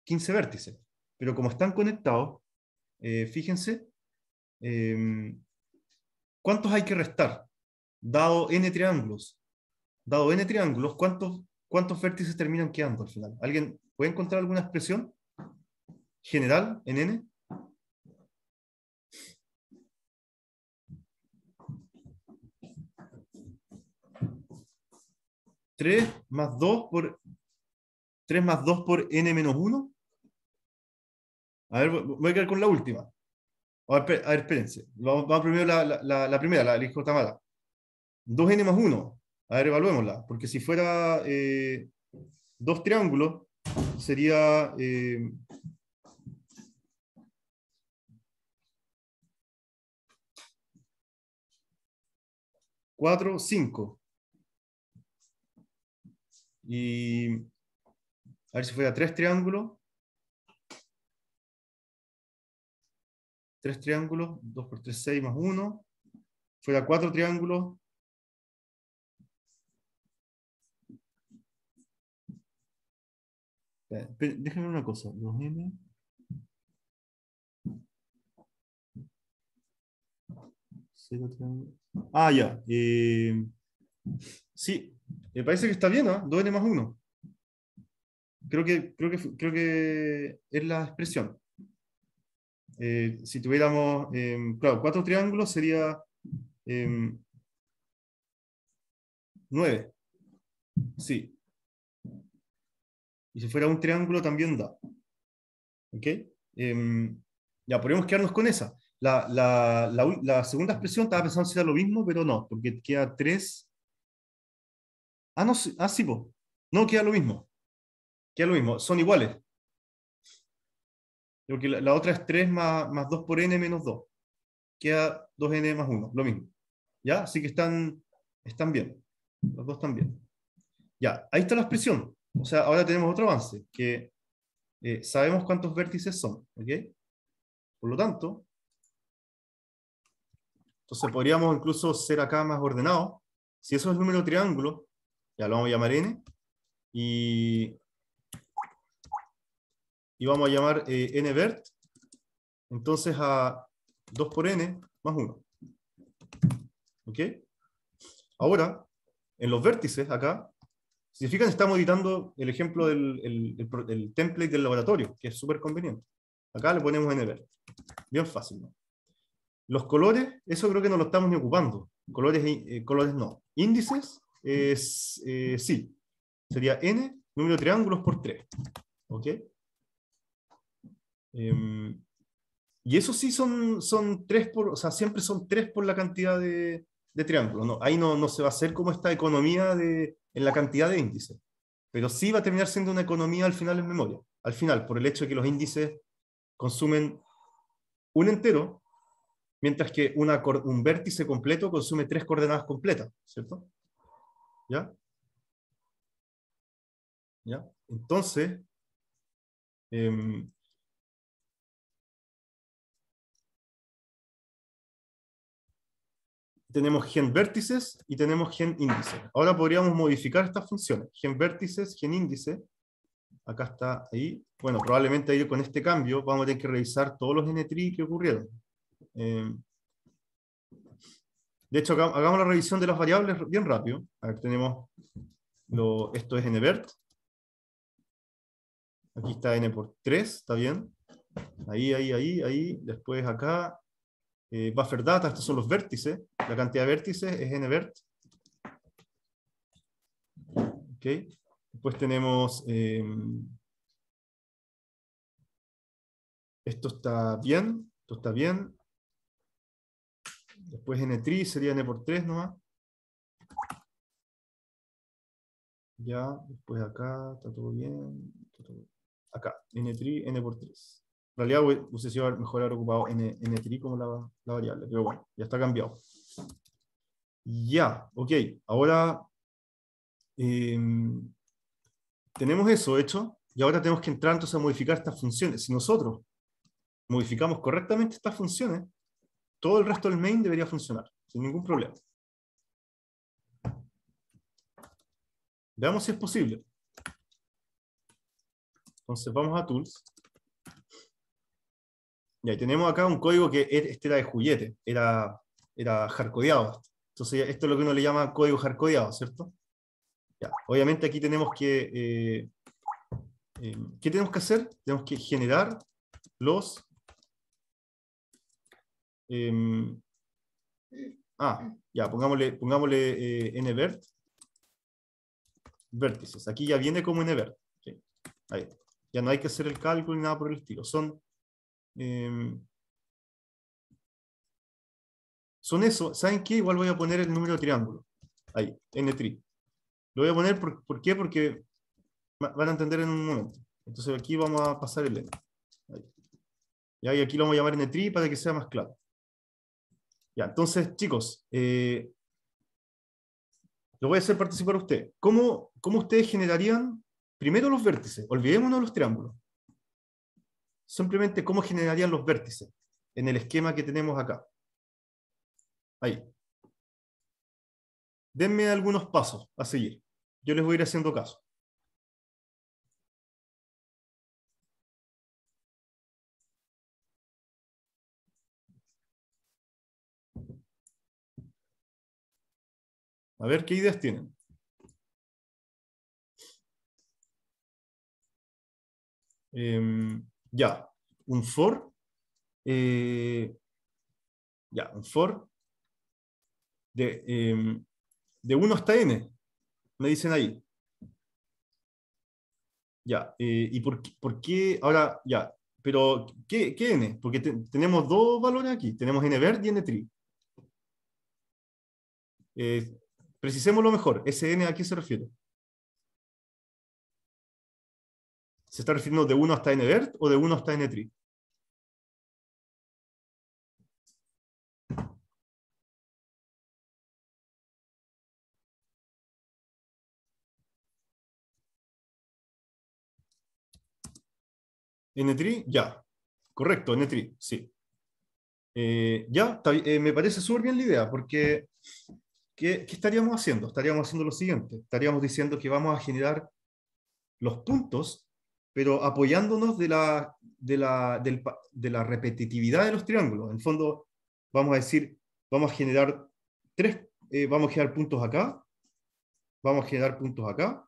15 vértices. Pero como están conectados, eh, fíjense, em, ¿cuántos hay que restar? dado n triángulos, dado n triángulos, ¿cuántos, cuántos vértices terminan quedando al final? ¿Alguien puede encontrar alguna expresión general en n? ¿3 más 2 por 3 más 2 por n menos 1? A ver, voy a quedar con la última. A ver, espérense. Vamos, primero la, la, la primera, la está mala. 2n más 1. A ver, evaluémosla. Porque si fuera 2 eh, triángulos, sería... 4, eh, 5. Y... A ver si fuera 3 triángulos. 3 triángulos, 2 por 3, 6 más 1. Fuera 4 triángulos, Eh, déjame una cosa. Los m. Ah, ya. Eh, sí, me parece que está bien, no ¿eh? 2n más 1. Creo que, es la expresión. Eh, si tuviéramos, em, claro, cuatro triángulos sería 9. Em, sí, y si fuera un triángulo también da. ¿Ok? Em, ya, podemos quedarnos con esa. La, segunda expresión estaba pensando si era lo mismo, pero no, porque queda 3. Ah, no, ah, sí, no queda lo mismo. Queda lo mismo, son iguales. Porque la, otra es 3 más, más 2 por n menos 2. Queda 2n más 1, lo mismo. ¿Ya? Así que están, están bien. Los dos están bien. Ya, ahí está la expresión. O sea, ahora tenemos otro avance, que eh, sabemos cuántos vértices son, ¿ok? Por lo tanto, entonces podríamos incluso ser acá más ordenado, Si eso es el número de triángulo, ya lo vamos a llamar n, y, y vamos a llamar eh, n-vert, entonces a 2 por n más 1. ¿Ok? Ahora, en los vértices acá, si fijan, estamos editando el ejemplo del template del laboratorio, que es súper conveniente. Acá le ponemos N verde. Bien fácil, ¿no? Los colores, eso creo que no lo estamos ni ocupando. Colores, eh, colores no. Índices, es, eh, sí. Sería n, número de triángulos por 3. ¿Ok? Em, y eso sí son, son tres por, o sea, siempre son tres por la cantidad de, de triángulo. No, ahí no, se va a hacer como esta economía en la cantidad de índices, pero sí va a terminar siendo una economía al final en memoria. Al final, por el hecho de que los índices consumen un entero, mientras que una, un vértice completo consume tres coordenadas completas, ¿cierto? ¿Ya? ¿Ya? Entonces, em, tenemos gen vértices y tenemos gen índice. Ahora podríamos modificar estas funciones. Gen vértices, gen índice. Acá está ahí. Bueno, probablemente con este cambio vamos a tener que revisar todos los NTRI que ocurrieron. Em, de hecho, hagamos la revisión de las variables bien rápido. A tenemos esto es nvert. Aquí está n por 3, está bien. Ahí, ahí, ahí, ahí. Después acá eh, buffer data, estos son los vértices, la cantidad de vértices es nvert. Okay. Después tenemos, em, esto está bien, esto está bien. Después n3 sería n por 3 nomás. Ya, después acá, está todo bien. Acá, n3, n por 3. En realidad hubiese sido mejor haber ocupado N, NTRI como la, variable, pero bueno, ya está cambiado. Ya, ok. Ahora em, tenemos eso hecho y ahora tenemos que entrar entonces a modificar estas funciones. Si nosotros modificamos correctamente estas funciones, todo el resto del main debería funcionar, sin ningún problema. Veamos si es posible. Entonces vamos a Tools. Y tenemos acá un código que e-, este era de juguete, era, era Entonces, esto es lo que uno le llama código jarcodeado, ¿cierto? Ya. Obviamente aquí tenemos que... Eh, eh, ¿Qué tenemos que hacer? Tenemos que generar los... Em, ah, ya, pongámosle, pongámosle eh, nvert. Vértices. Aquí ya viene como nvert. Ya no hay que hacer el cálculo ni nada por el estilo. Son Em, son eso. ¿Saben qué? Igual voy a poner el número de triángulo. Ahí, N3. Lo voy a poner, por, qué? Porque van a entender en un momento. Entonces aquí vamos a pasar el N. Y aquí lo vamos a llamar N3 para que sea más claro. Ya, entonces, chicos, eh, lo voy a hacer participar a ustedes. ¿Cómo, ¿Cómo ustedes generarían primero los vértices? Olvidémonos los triángulos simplemente cómo generarían los vértices en el esquema que tenemos acá. Ahí. Denme algunos pasos a seguir. Yo les voy a ir haciendo caso. A ver qué ideas tienen. Em, ya, un for. Eh, ya, un for. De, em, de 1 hasta n. Me dicen ahí. Ya, eh, ¿y por, por, qué? Ahora, ya, pero ¿qué, n? Porque tenemos dos valores aquí. Tenemos n verde y n tri. Eh, precisémoslo mejor. ¿Ese n a qué se refiere? ¿Se está refiriendo de 1 hasta NBERT o de 1 hasta n-tree? n 3 ya. Correcto, n NTRI, sí. Eh, ya, eh, me parece súper bien la idea, porque ¿qué estaríamos haciendo? Estaríamos haciendo lo siguiente, estaríamos diciendo que vamos a generar los puntos pero apoyándonos de la, de la, repetitividad de los triángulos. En fondo, vamos a decir, vamos a generar tres, eh, vamos a generar puntos acá, vamos a generar puntos acá,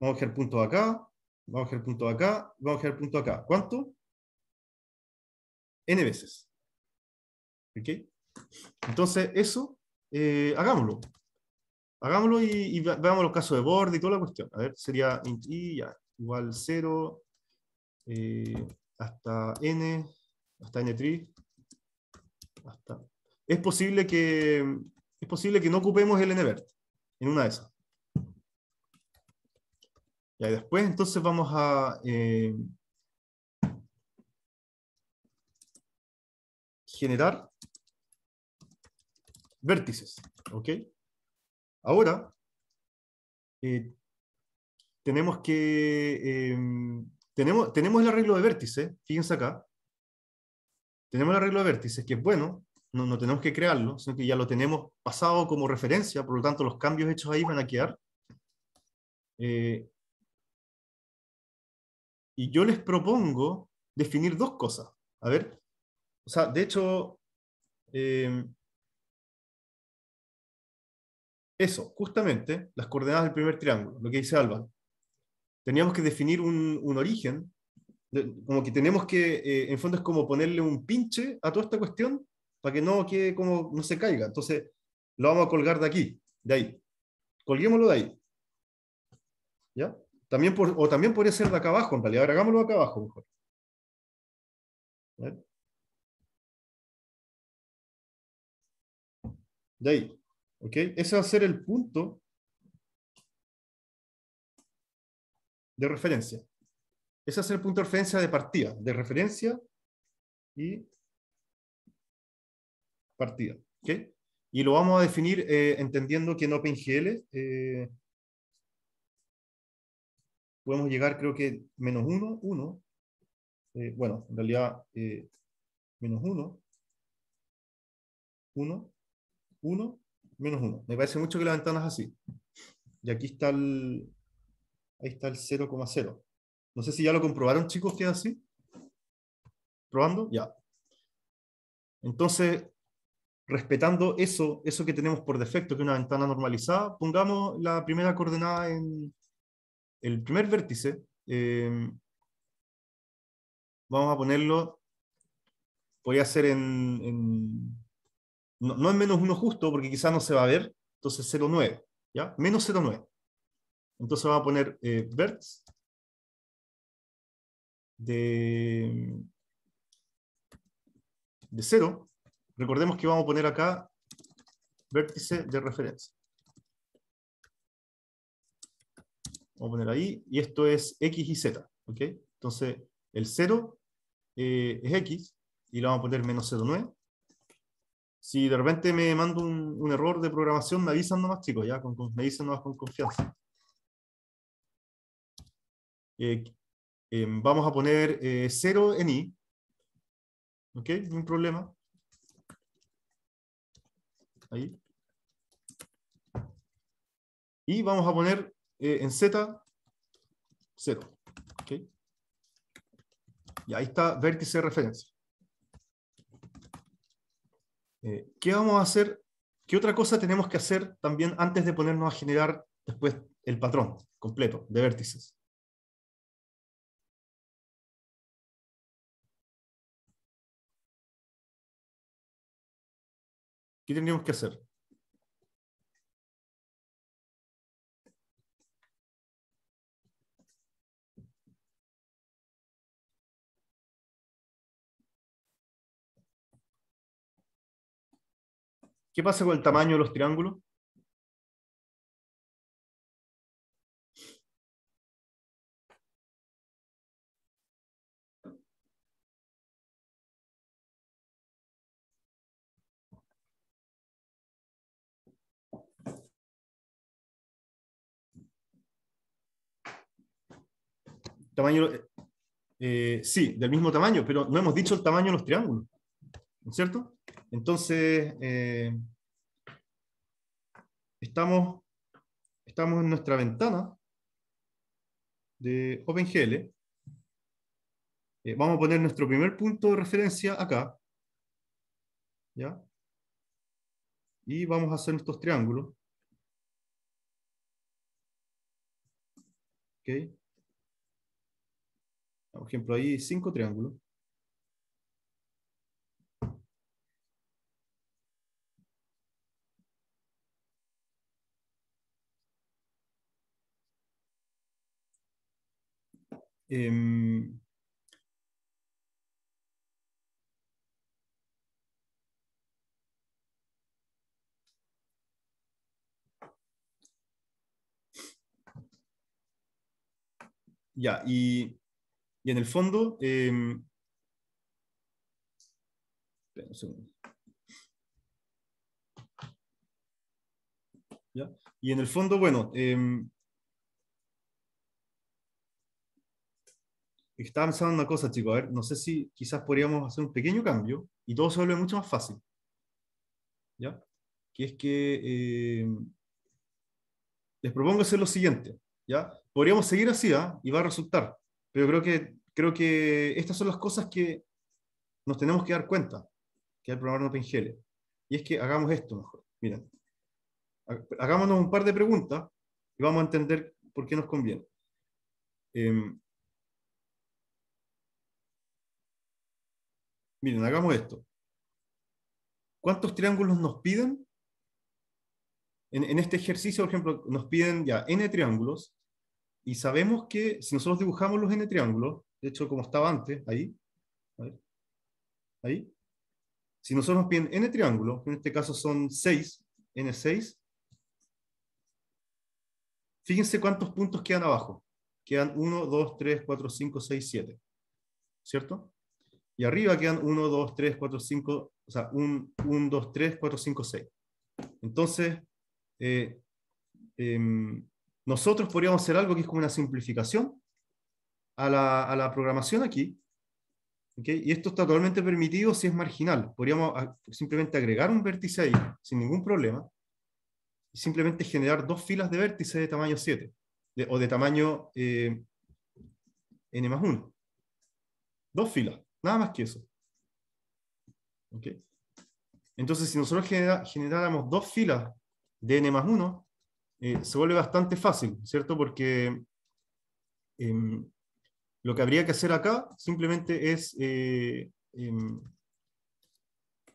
vamos a generar puntos acá, vamos a generar puntos acá, vamos a generar puntos acá. ¿Cuánto? N veces. ¿Ok? Entonces, eso, eh, hagámoslo. Hagámoslo y, veamos los casos de borde y toda la cuestión. A ver, sería, igual 0 eh, hasta n, hasta n3. Hasta. Es, posible que, es posible que no ocupemos el n-vert en una de esas. y después entonces vamos a... Eh, generar vértices. ¿Ok? Ahora, eh, tenemos que... Em, tenemos, tenemos el arreglo de vértices, fíjense acá. Tenemos el arreglo de vértices, que es bueno, no, tenemos que crearlo, sino que ya lo tenemos pasado como referencia, por lo tanto los cambios hechos ahí van a quedar. Eh, y yo les propongo definir dos cosas. A ver, o sea, de hecho, em, eso, justamente, las coordenadas del primer triángulo, lo que dice Álvaro teníamos que definir un, un origen, como que tenemos que, eh, en fondo es como ponerle un pinche a toda esta cuestión para que no, quede como, no se caiga. Entonces, lo vamos a colgar de aquí, de ahí. Colguémoslo de ahí. ¿Ya? También por, o también podría ser de acá abajo, en realidad. Ahora hagámoslo acá abajo mejor. ¿Vale? De ahí. ¿Ok? Ese va a ser el punto de referencia. Ese es el punto de referencia de partida, de referencia y partida. ¿okay? Y lo vamos a definir eh, entendiendo que en OpenGL eh, podemos llegar, creo que menos uno. Uno. Eh, bueno, en realidad, menos uno. Uno. Uno. menos uno. Me parece mucho que la ventana es así. Y aquí está el, Ahí está el 0,0. No sé si ya lo comprobaron, chicos, que es así. ¿Probando? Ya. Entonces, respetando eso, eso que tenemos por defecto, que es una ventana normalizada, pongamos la primera coordenada en el primer vértice. Em, vamos a ponerlo, podría ser en, no, en menos uno justo, porque quizás no se va a ver, entonces 0,9, ¿ya? Menos 0,9. Entonces vamos a poner eh, verts de, de 0. Recordemos que vamos a poner acá vértice de referencia. Vamos a poner ahí, y esto es X y Z. Entonces, el 0 eh, es X, y le vamos a poner menos 0,9. Si de repente me mando un, error de programación, me avisan nomás, chicos, ya, me dicen nomás con confianza. Eh, em, vamos a poner 0 eh, en i. ¿Ok? Un problema. Ahí. Y vamos a poner eh, en z 0. ¿Ok? Y ahí está vértice de referencia. ¿Qué vamos a hacer? ¿Qué otra cosa tenemos que hacer también antes de ponernos a generar después el patrón completo de vértices? ¿Qué tendríamos que hacer? ¿Qué pasa con el tamaño de los triángulos? tamaño, eh, sí, del mismo tamaño, pero no hemos dicho el tamaño de los triángulos, ¿no es cierto? Entonces, eh, estamos, estamos en nuestra ventana de OpenGL. Eh, vamos a poner nuestro primer punto de referencia acá. ¿Ya? Y vamos a hacer nuestros triángulos. ¿Ok? Por ejemplo, ahí cinco triángulos. Em, ya, y y en el fondo, em, Y en el fondo, bueno, em, estaba pensando una cosa, chicos, a ver, no sé si quizás podríamos hacer un pequeño cambio y todo se vuelve mucho más fácil. ¿Ya? Que es que em, les propongo hacer lo siguiente, ¿ya? Podríamos seguir así, ¿ah? Y va a resultar. Pero creo que, creo que estas son las cosas que nos tenemos que dar cuenta que al programar no pingele. Y es que hagamos esto mejor. Miren, hagámonos un par de preguntas y vamos a entender por qué nos conviene. Em, miren, hagamos esto. ¿Cuántos triángulos nos piden? en, este ejercicio, por ejemplo, nos piden ya n triángulos y sabemos que si nosotros dibujamos los n triángulos, de hecho como estaba antes, ahí, ahí, si nosotros nos piden n triángulos, que en este caso son 6, n6, fíjense cuántos puntos quedan abajo. Quedan 1, 2, 3, 4, 5, 6, 7. ¿Cierto? Y arriba quedan 1, 2, 3, 4, 5, o sea, 1, 2, 3, 4, 5, 6. Entonces, eh, em, nosotros podríamos hacer algo que es como una simplificación a la, a la programación aquí. Y esto está totalmente permitido si es marginal. Podríamos ah, simplemente agregar un vértice ahí sin ningún problema y simplemente generar dos filas de vértices de tamaño 7 o de tamaño eh, n más 1. Dos filas, nada más que eso. Entonces, si nosotros genera, generáramos dos filas de n más 1, eh, se vuelve bastante fácil, ¿cierto? Porque em, lo que habría que hacer acá simplemente es... Eh, em,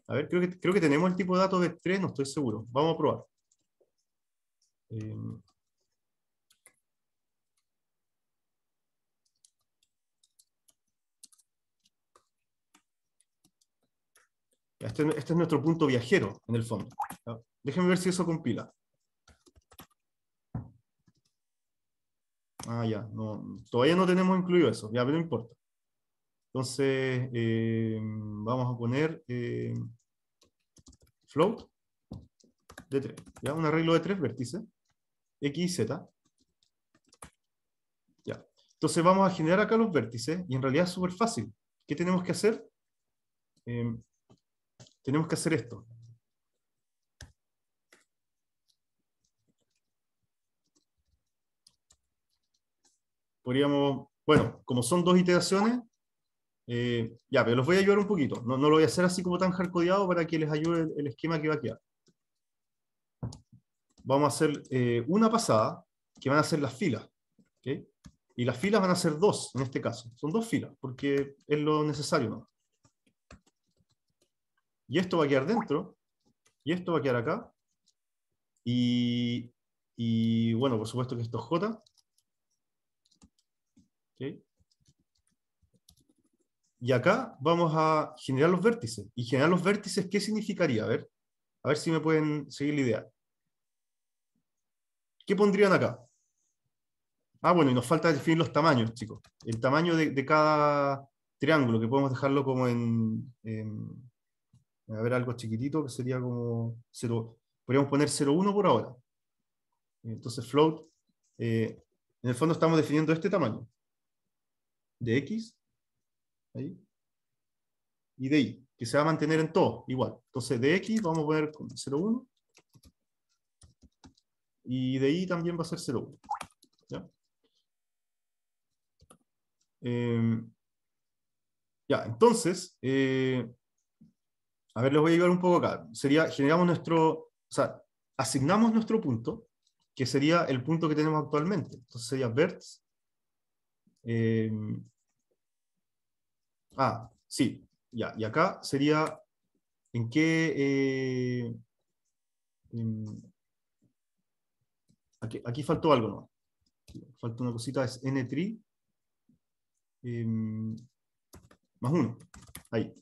a ver, creo que, tenemos el tipo de datos de 3, no estoy seguro. Vamos a probar. Em, este, este, es nuestro punto viajero, en el fondo. Ah, Déjenme ver si eso compila. Ah, ya, no, todavía no tenemos incluido eso, ya, pero no importa. Entonces, eh, vamos a poner eh, float de 3, ya, un arreglo de tres vértices, x y z. Ya, entonces vamos a generar acá los vértices, y en realidad es súper fácil. ¿Qué tenemos que hacer? Eh, tenemos que hacer esto. podríamos, bueno, como son dos iteraciones, eh, ya, pero los voy a ayudar un poquito. No, no, lo voy a hacer así como tan jarcodeado para que les ayude el, esquema que va a quedar. Vamos a hacer eh, una pasada, que van a ser las filas. Y las filas van a ser dos, en este caso. Son dos filas, porque es lo necesario. Y esto va a quedar dentro, y esto va a quedar acá. Y, y bueno, por supuesto que esto es J, y acá vamos a generar los vértices. ¿Y generar los vértices qué significaría? A ver, a ver si me pueden seguir la idea. ¿Qué pondrían acá? Ah, bueno, y nos falta definir los tamaños, chicos. El tamaño de, cada triángulo, que podemos dejarlo como en, A ver, algo chiquitito, que sería como... 0, podríamos poner 0,1 por ahora. Entonces, float... Eh, en el fondo estamos definiendo este tamaño de X, y de Y, que se va a mantener en todo, igual. Entonces de X vamos a ver con 0,1, y de Y también va a ser 0,1. Em, ¿ya? entonces, eh, a ver, les voy a llevar un poco acá. Sería, generamos nuestro, o sea, asignamos nuestro punto, que sería el punto que tenemos actualmente. Entonces sería verts. Em, ah, sí, ya. Y acá sería en qué... Eh, em, aquí, faltó algo, ¿no? Falta una cosita, es N3 em, más uno Ahí.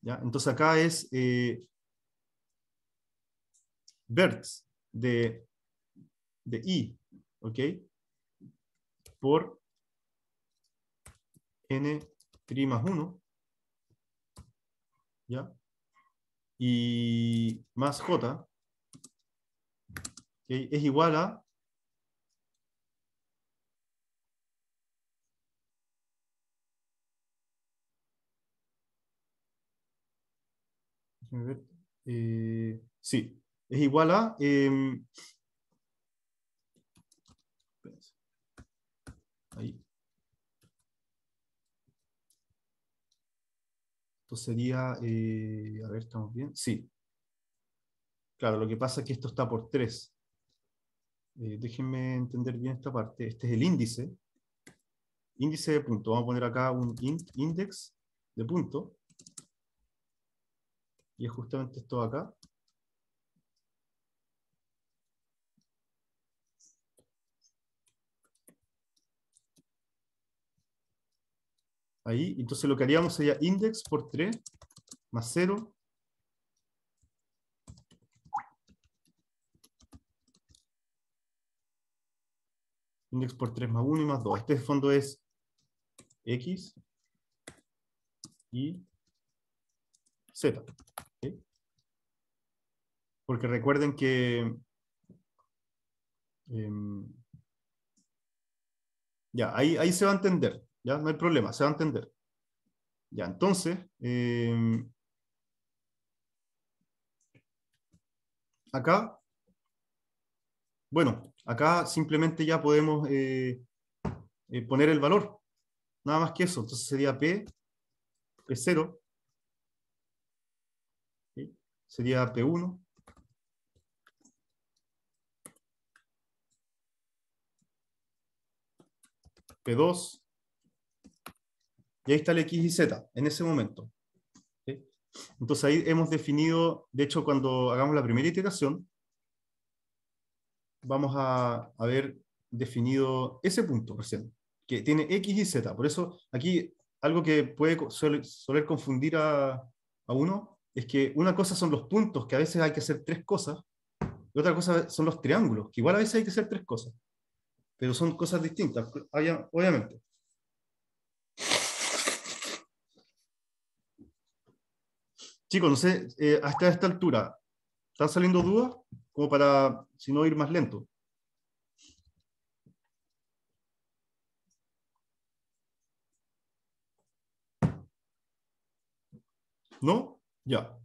¿Ya? Entonces acá es eh, verts de, de i, ¿ok? por n' más 1, ¿ya? Y más j, que es igual a Ver, eh, sí, es igual a eh, Ahí. Entonces sería, eh, a ver, ¿estamos bien? Sí. Claro, lo que pasa es que esto está por 3. Eh, déjenme entender bien esta parte. Este es el índice. Índice de punto. Vamos a poner acá un index de punto. Y es justamente esto acá. ahí. Entonces lo que haríamos sería index por 3 más 0. Index por 3 más 1 y más 2. Este fondo es X y Z. Porque recuerden que... Em, ya, ahí, ahí se va a entender. ¿ya? No hay problema, se va a entender. Ya, entonces, em, acá, bueno, acá simplemente ya podemos eh, eh, poner el valor, nada más que eso. Entonces sería P, P0, sería P1, P2, y ahí está el X y Z en ese momento. Entonces ahí hemos definido, de hecho cuando hagamos la primera iteración, vamos a haber definido ese punto recién, que tiene X y Z. Por eso aquí algo que puede soler, confundir a, a uno es que una cosa son los puntos, que a veces hay que hacer tres cosas, y otra cosa son los triángulos, que igual a veces hay que hacer tres cosas, pero son cosas distintas, obviamente. Chicos, no sé, eh, hasta esta altura, Está saliendo dudas? Como para, si no, ir más lento. ¿No? Ya.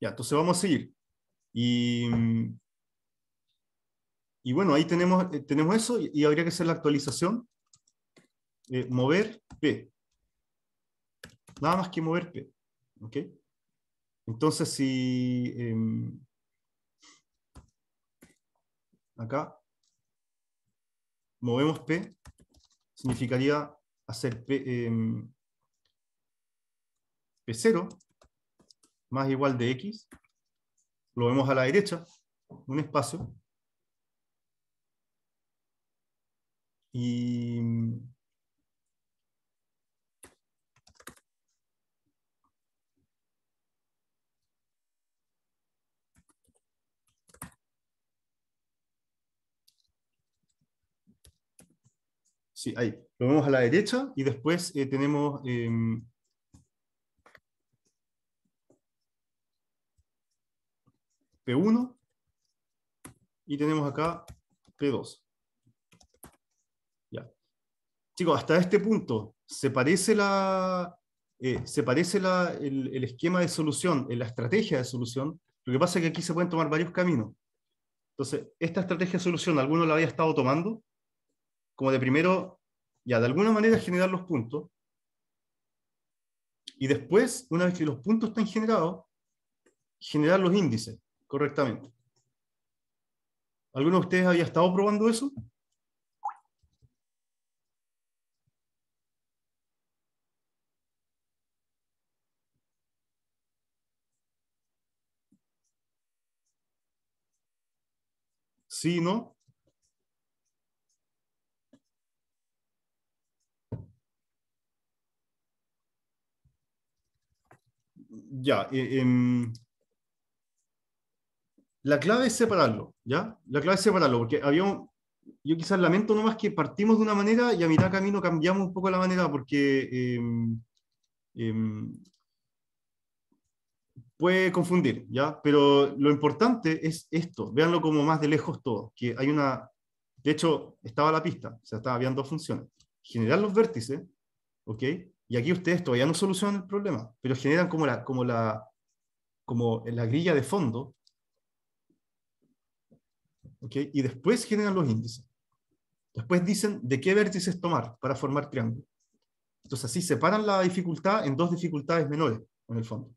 Ya, entonces vamos a seguir. Mm, y, bueno, ahí tenemos, eh, tenemos eso y, habría que hacer la actualización. Eh, mover P. Nada más que mover P. Entonces, si... Em, acá movemos P, significaría hacer P, em, P0 más igual de X, lo vemos a la derecha, un espacio. Y Sí, ahí. Lo vemos a la derecha y después eh, tenemos em, P1 y tenemos acá P2. Ya. Chicos, hasta este punto, ¿se parece, la, eh, se parece la, el, el, esquema de solución, eh, la estrategia de solución? Lo que pasa es que aquí se pueden tomar varios caminos. Entonces, esta estrategia de solución, ¿alguno la había estado tomando? Como de primero, ya, de alguna manera generar los puntos. Y después, una vez que los puntos están generados, generar los índices correctamente. ¿Alguno de ustedes había estado probando eso? ¿Sí, no? Ya, eh, em, la clave es separarlo, ¿ya? La clave es separarlo, porque había un, yo quizás lamento nomás que partimos de una manera y a mitad camino cambiamos un poco la manera, porque em, em, puede confundir, ¿ya? Pero lo importante es esto, véanlo como más de lejos todo, que hay una, de hecho, estaba la pista, o sea, estaba, viendo dos funciones, generar los vértices, ¿ok? Y aquí ustedes todavía no solucionan el problema, pero generan como la, como la, como la grilla de fondo y después generan los índices. Después dicen de qué vértices tomar para formar triángulo. Entonces así separan la dificultad en dos dificultades menores, en el fondo.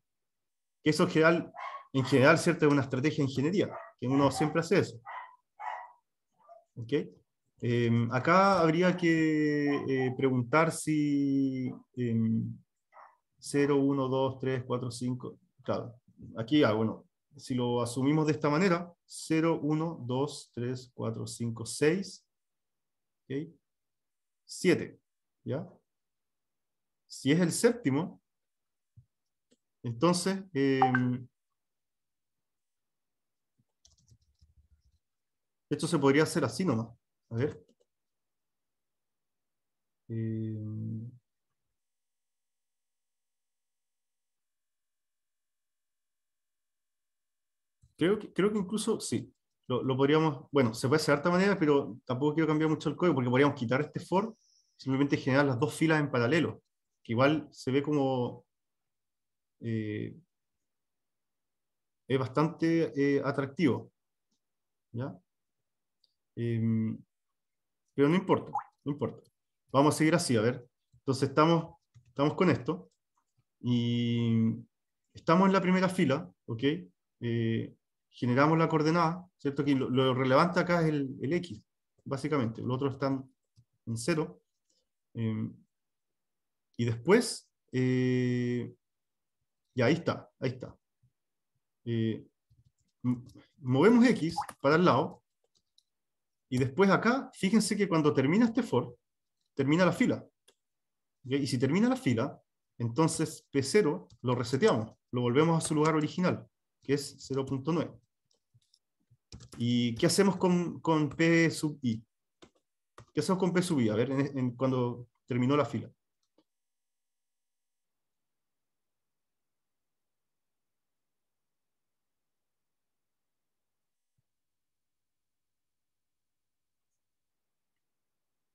Que Eso en general, en general ¿cierto? es una estrategia de ingeniería, que uno siempre hace eso. ¿Ok? Em, acá habría que eh, preguntar si 0, 1, 2, 3, 4, 5. Claro, aquí, ah, no si lo asumimos de esta manera, 0, 1, 2, 3, 4, 5, 6, 7, ¿ya? Si es el séptimo, entonces, em, esto se podría hacer así nomás. A ver. Eh, creo que, incluso sí, lo, podríamos, bueno, se puede hacer de esta manera, pero tampoco quiero cambiar mucho el código porque podríamos quitar este for, simplemente generar las dos filas en paralelo, que igual se ve como... Eh, es bastante eh, atractivo. ¿ya? Em, pero no importa, no importa. Vamos a seguir así, a ver. Entonces estamos, estamos con esto. Y estamos en la primera fila, ¿ok? Eh, generamos la coordenada, ¿cierto? Que lo, relevante acá es el, X, básicamente. Los otro están en cero. Em, y después, eh, y ahí está, ahí está. Eh, movemos X para el lado, y después acá, fíjense que cuando termina este for, termina la fila. Y si termina la fila, entonces P0 lo reseteamos, lo volvemos a su lugar original, que es 0.9. ¿Y qué hacemos con, P sub i? ¿Qué hacemos con P sub i? A ver, en, cuando terminó la fila.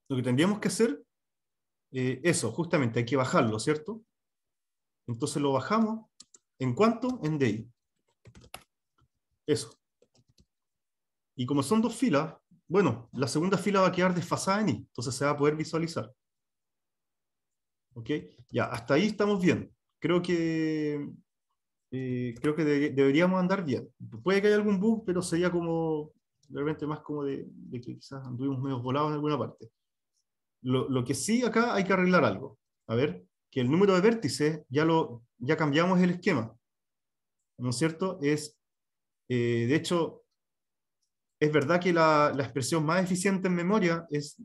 Lo que tendríamos que hacer, eh, eso, justamente, hay que bajarlo, ¿cierto? Entonces lo bajamos, ¿en cuánto? En DI. Eso. Y como son dos filas, bueno, la segunda fila va a quedar desfasada en I, entonces se va a poder visualizar. ¿Ok? Ya, hasta ahí estamos bien. Creo que, eh, creo que deberíamos andar bien. Puede que haya algún bug, pero sería como, realmente más como de, que quizás anduvimos medio volados en alguna parte. Lo, lo, que sí acá hay que arreglar algo. A ver, que el número de vértices, ya, lo, ya cambiamos el esquema. ¿No es cierto? Es, eh, de hecho, es verdad que la, expresión más eficiente en memoria es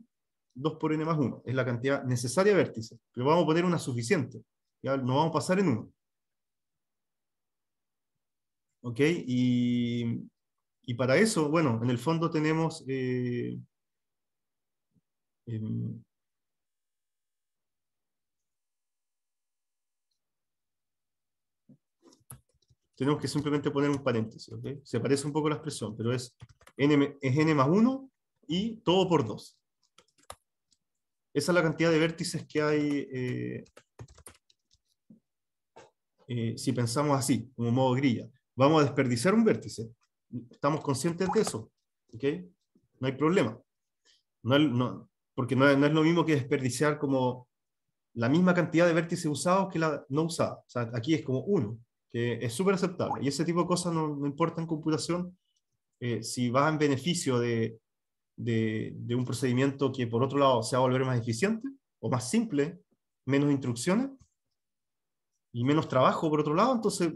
2 por n más 1, es la cantidad necesaria de vértices, pero vamos a poner una suficiente, ya no vamos a pasar en 1. ¿Ok? Y, para eso, bueno, en el fondo tenemos... Eh, em, tenemos que simplemente poner un paréntesis. ¿okay? Se parece un poco la expresión, pero es n, n más 1 y todo por 2. Esa es la cantidad de vértices que hay eh, eh, si pensamos así, como modo grilla. Vamos a desperdiciar un vértice. Estamos conscientes de eso. ¿okay? No hay problema. No, no, porque no, es lo mismo que desperdiciar como la misma cantidad de vértices usados que la no usada. aquí es como uno que es súper aceptable. Y ese tipo de cosas no, me importa en computación eh, si va en beneficio de, de, un procedimiento que por otro lado se va a volver más eficiente o más simple, menos instrucciones y menos trabajo por otro lado, entonces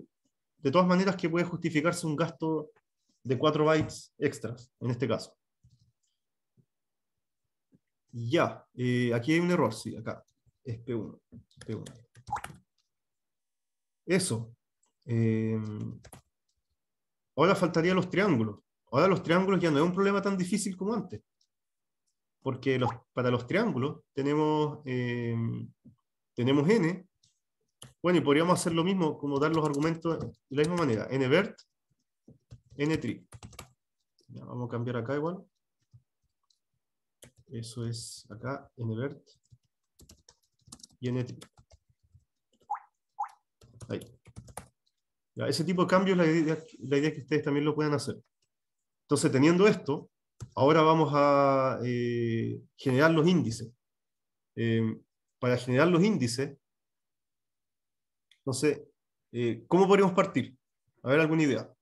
de todas maneras que puede justificarse un gasto de 4 bytes extras en este caso. Ya, eh, aquí hay un error, sí, acá, es P1. P1. Eso, eh, ahora faltarían los triángulos. Ahora los triángulos ya no es un problema tan difícil como antes. Porque los, para los triángulos tenemos, eh, tenemos n. Bueno, y podríamos hacer lo mismo, como dar los argumentos de la misma manera. n vert, n tri. vamos a cambiar acá igual. Eso es acá, n vert y n Ahí. Ese tipo de cambios, la idea, es que ustedes también lo puedan hacer. Entonces, teniendo esto, ahora vamos a eh, generar los índices. Eh, para generar los índices, entonces, eh, ¿cómo podríamos partir? A ver, alguna idea.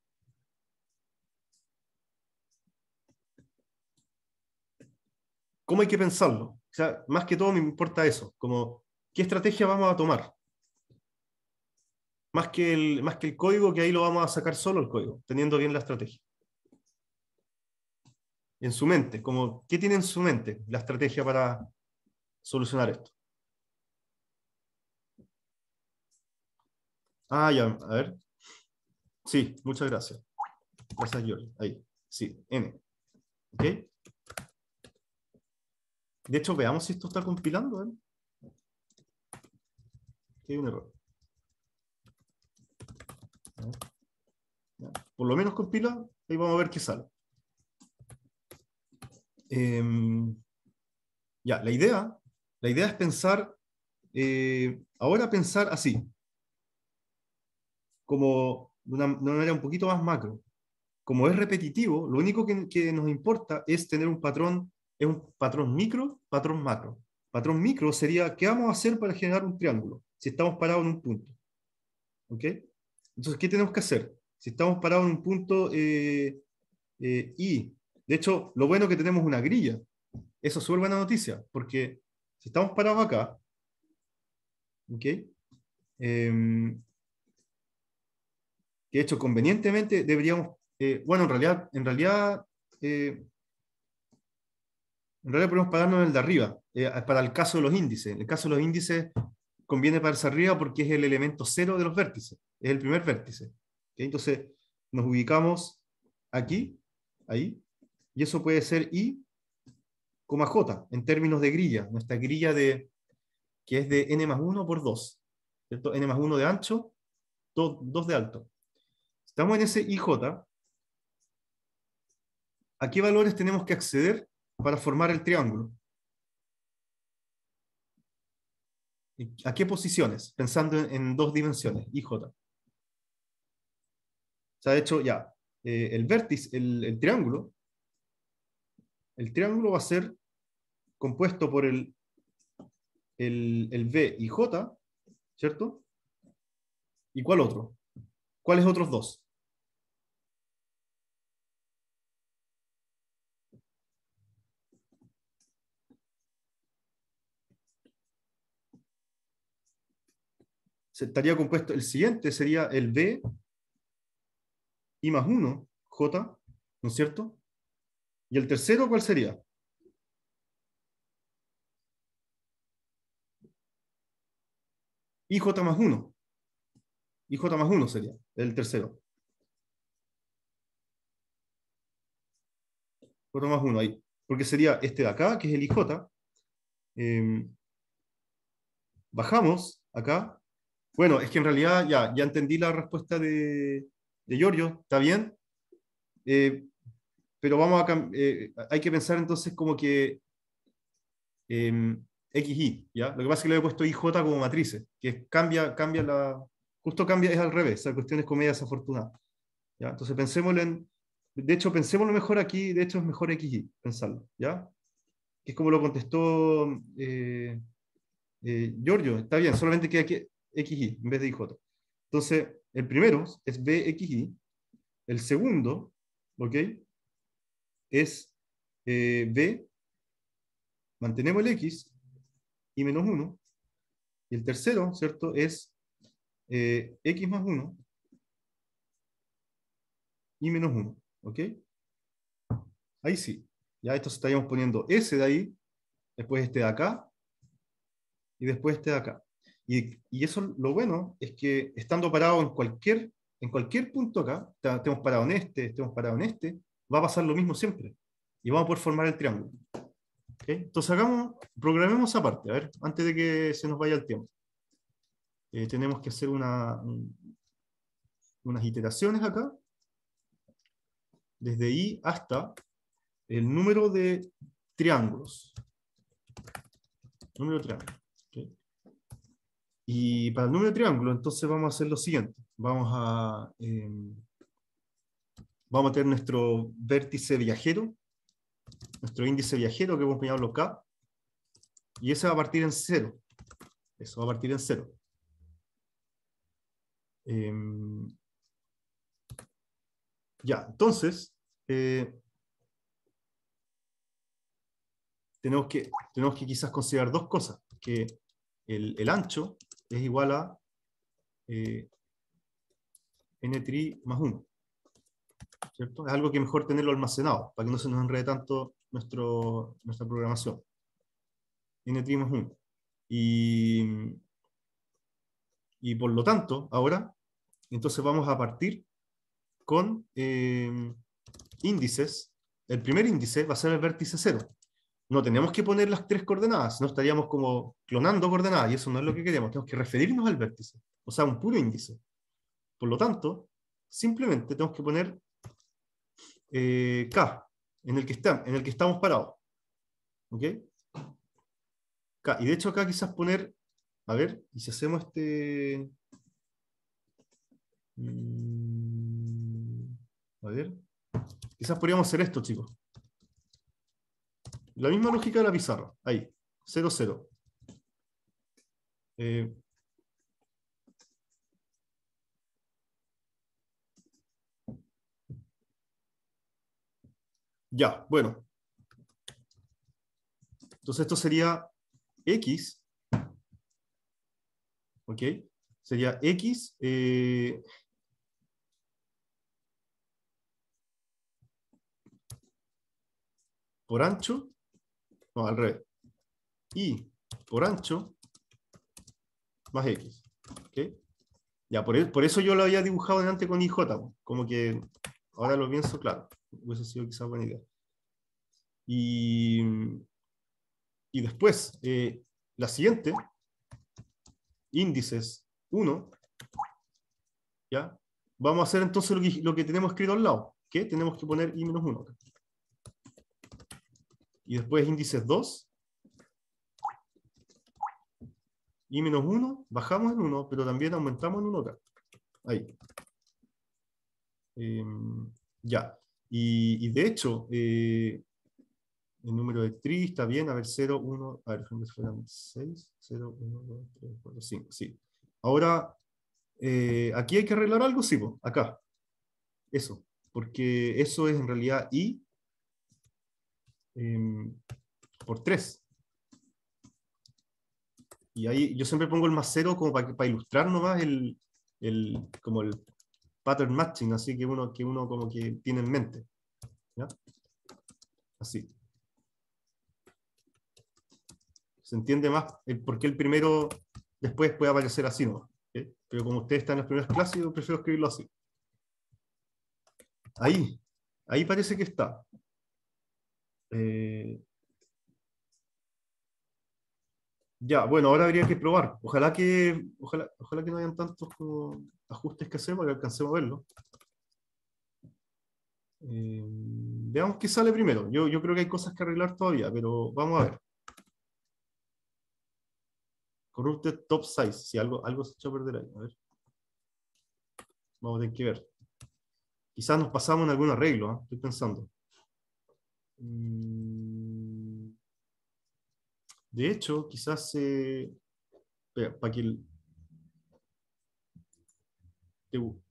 ¿Cómo hay que pensarlo? O sea, más que todo me importa eso, como qué estrategia vamos a tomar más que, el, más que el código, que ahí lo vamos a sacar solo el código, teniendo bien la estrategia. En su mente, como, ¿qué tiene en su mente la estrategia para solucionar esto? Ah, ya, a ver. Sí, muchas gracias. Gracias, George Ahí, sí, N. ¿Ok? De hecho, veamos si esto está compilando. ¿eh? hay un error. Por lo menos compila, y vamos a ver qué sale. Em, ya, la idea, la idea es pensar, eh, ahora pensar así, como de una, un poquito más macro. Como es repetitivo, lo único que, nos importa es tener un patrón, es un patrón micro, patrón macro. Patrón micro sería, ¿qué vamos a hacer para generar un triángulo? Si estamos parados en un punto. ¿Ok? Entonces, ¿qué tenemos que hacer? Si estamos parados en un punto eh, eh, Y, de hecho, lo bueno es que tenemos una grilla. Eso es súper buena noticia, porque si estamos parados acá, ¿ok? Em, de hecho, convenientemente deberíamos, eh, bueno, en realidad, en realidad eh, en realidad podemos pararnos en el de arriba, para el caso de los índices. En el caso de los índices, conviene pararse arriba porque es el elemento cero de los vértices, es el primer vértice. Entonces nos ubicamos aquí, ahí, y eso puede ser i, j, en términos de grilla, nuestra grilla de, que es de n más 1 por 2, n más 1 de ancho, 2, de alto. Estamos en ese ij, ¿a qué valores tenemos que acceder para formar el triángulo? ¿A qué posiciones? Pensando en, dos dimensiones, IJ. j. sea, de hecho ya eh, el vértice, el, triángulo. El triángulo va a ser compuesto por el, el, el, B y J, ¿cierto? ¿Y cuál otro? ¿Cuáles otros dos? estaría compuesto, el siguiente sería el B I más 1, J, ¿no es cierto? Y el tercero, ¿cuál sería? IJ más 1. IJ más 1 sería el tercero. J más 1 ahí. Porque sería este de acá, que es el IJ. Eh, em, bajamos acá bueno, es que en realidad ya, ya entendí la respuesta de, de Giorgio, ¿está bien? Eh, pero vamos a eh, hay que pensar entonces como que em, X, Y. ¿ya? Lo que pasa es que le he puesto IJ como matrices, que cambia, cambia la... Justo cambia, es al revés, la cuestión es comedia desafortunada. ¿ya? Entonces pensémoslo en... De hecho, pensémoslo mejor aquí, de hecho es mejor XY, pensarlo, ¿ya? Que es como lo contestó eh, Giorgio, está bien, solamente que que... XY en vez de IJ. Entonces, el primero es y el segundo, ¿ok? Es eh, B, mantenemos el X y menos 1, y el tercero, ¿cierto? Es eh, X más 1 y menos 1, ¿ok? Ahí sí, ya esto estaríamos poniendo S de ahí, después este de acá, y después este de acá. Y, eso lo bueno es que estando parado en cualquier, en cualquier punto acá, estemos parados en este, estemos parados en este, va a pasar lo mismo siempre. Y vamos a poder formar el triángulo. Entonces hagamos, programemos aparte. a ver, antes de que se nos vaya el tiempo. Eh, tenemos que hacer una, unas iteraciones acá, desde i hasta el número de triángulos. Número de triángulos. Y para el número de triángulo, entonces vamos a hacer lo siguiente. Vamos a, em, vamos a tener nuestro vértice viajero, nuestro índice viajero que hemos llamarlo K, y ese va a partir en cero. Eso va a partir en cero. Em, ya, entonces, eh, tenemos, que, tenemos que quizás considerar dos cosas, que el ancho es igual a eh, n tri más 1. ¿Cierto? Es algo que mejor tenerlo almacenado, para que no se nos enrede tanto nuestra programación. n más 1. Y, por lo tanto, ahora, entonces vamos a partir con eh, índices. El primer índice va a ser el vértice 0 no tenemos que poner las tres coordenadas, no estaríamos como clonando coordenadas y eso no es lo que queremos, tenemos que referirnos al vértice, o sea, un puro índice. Por lo tanto, simplemente tenemos que poner eh, K, en el, que está en el que estamos parados. ¿Ok? K. Y de hecho acá quizás poner, a ver, y si hacemos este... Mm, a ver, quizás podríamos hacer esto, chicos. La misma lógica de la pizarra. Ahí. 0, 0. Eh, ya, bueno. Entonces esto sería X. ¿Ok? Sería X. Eh, por ancho al revés. Y por ancho más X. ¿okay? Ya, por, e, eso yo lo había dibujado delante con IJ. Como que ahora lo pienso, claro. Hubiese sido quizás buena idea. Y, y después, eh, la siguiente, índices 1, ¿ya? Vamos a hacer entonces lo que, tenemos escrito al lado, que tenemos que poner i-1 y después índices 2 y menos 1, bajamos en 1, pero también aumentamos en 1 acá. Ahí. Em, ya. Y, de hecho, eh, el número de 3 está bien, a ver, 0, 1, a ver, fueran 6, 0, 1, 2, 3, 4, 5, sí. Ahora, eh, aquí hay que arreglar algo, sí, acá. Eso, porque eso es en realidad i Em, por 3. Y ahí yo siempre pongo el más cero como para, ilustrar nomás el, como el pattern matching, así que uno, que uno como que tiene en mente. Así. Se entiende más el por qué el primero después puede aparecer así nomás. ¿eh? Pero como ustedes están en las primeras clases, yo prefiero escribirlo así. Ahí, ahí parece que está. Eh, ya, bueno, ahora habría que probar. Ojalá que, ojalá, que no hayan tantos ajustes que hacemos que alcancemos a verlo. Eh, veamos qué sale primero. Yo, yo creo que hay cosas que arreglar todavía, pero vamos a ver. Corrupted Top Size. Si algo, algo se echó a perder ahí. A ver. Vamos a tener que ver. Quizás nos pasamos en algún arreglo, ¿ah? estoy pensando. Mm. De hecho, quizás eh, para que el,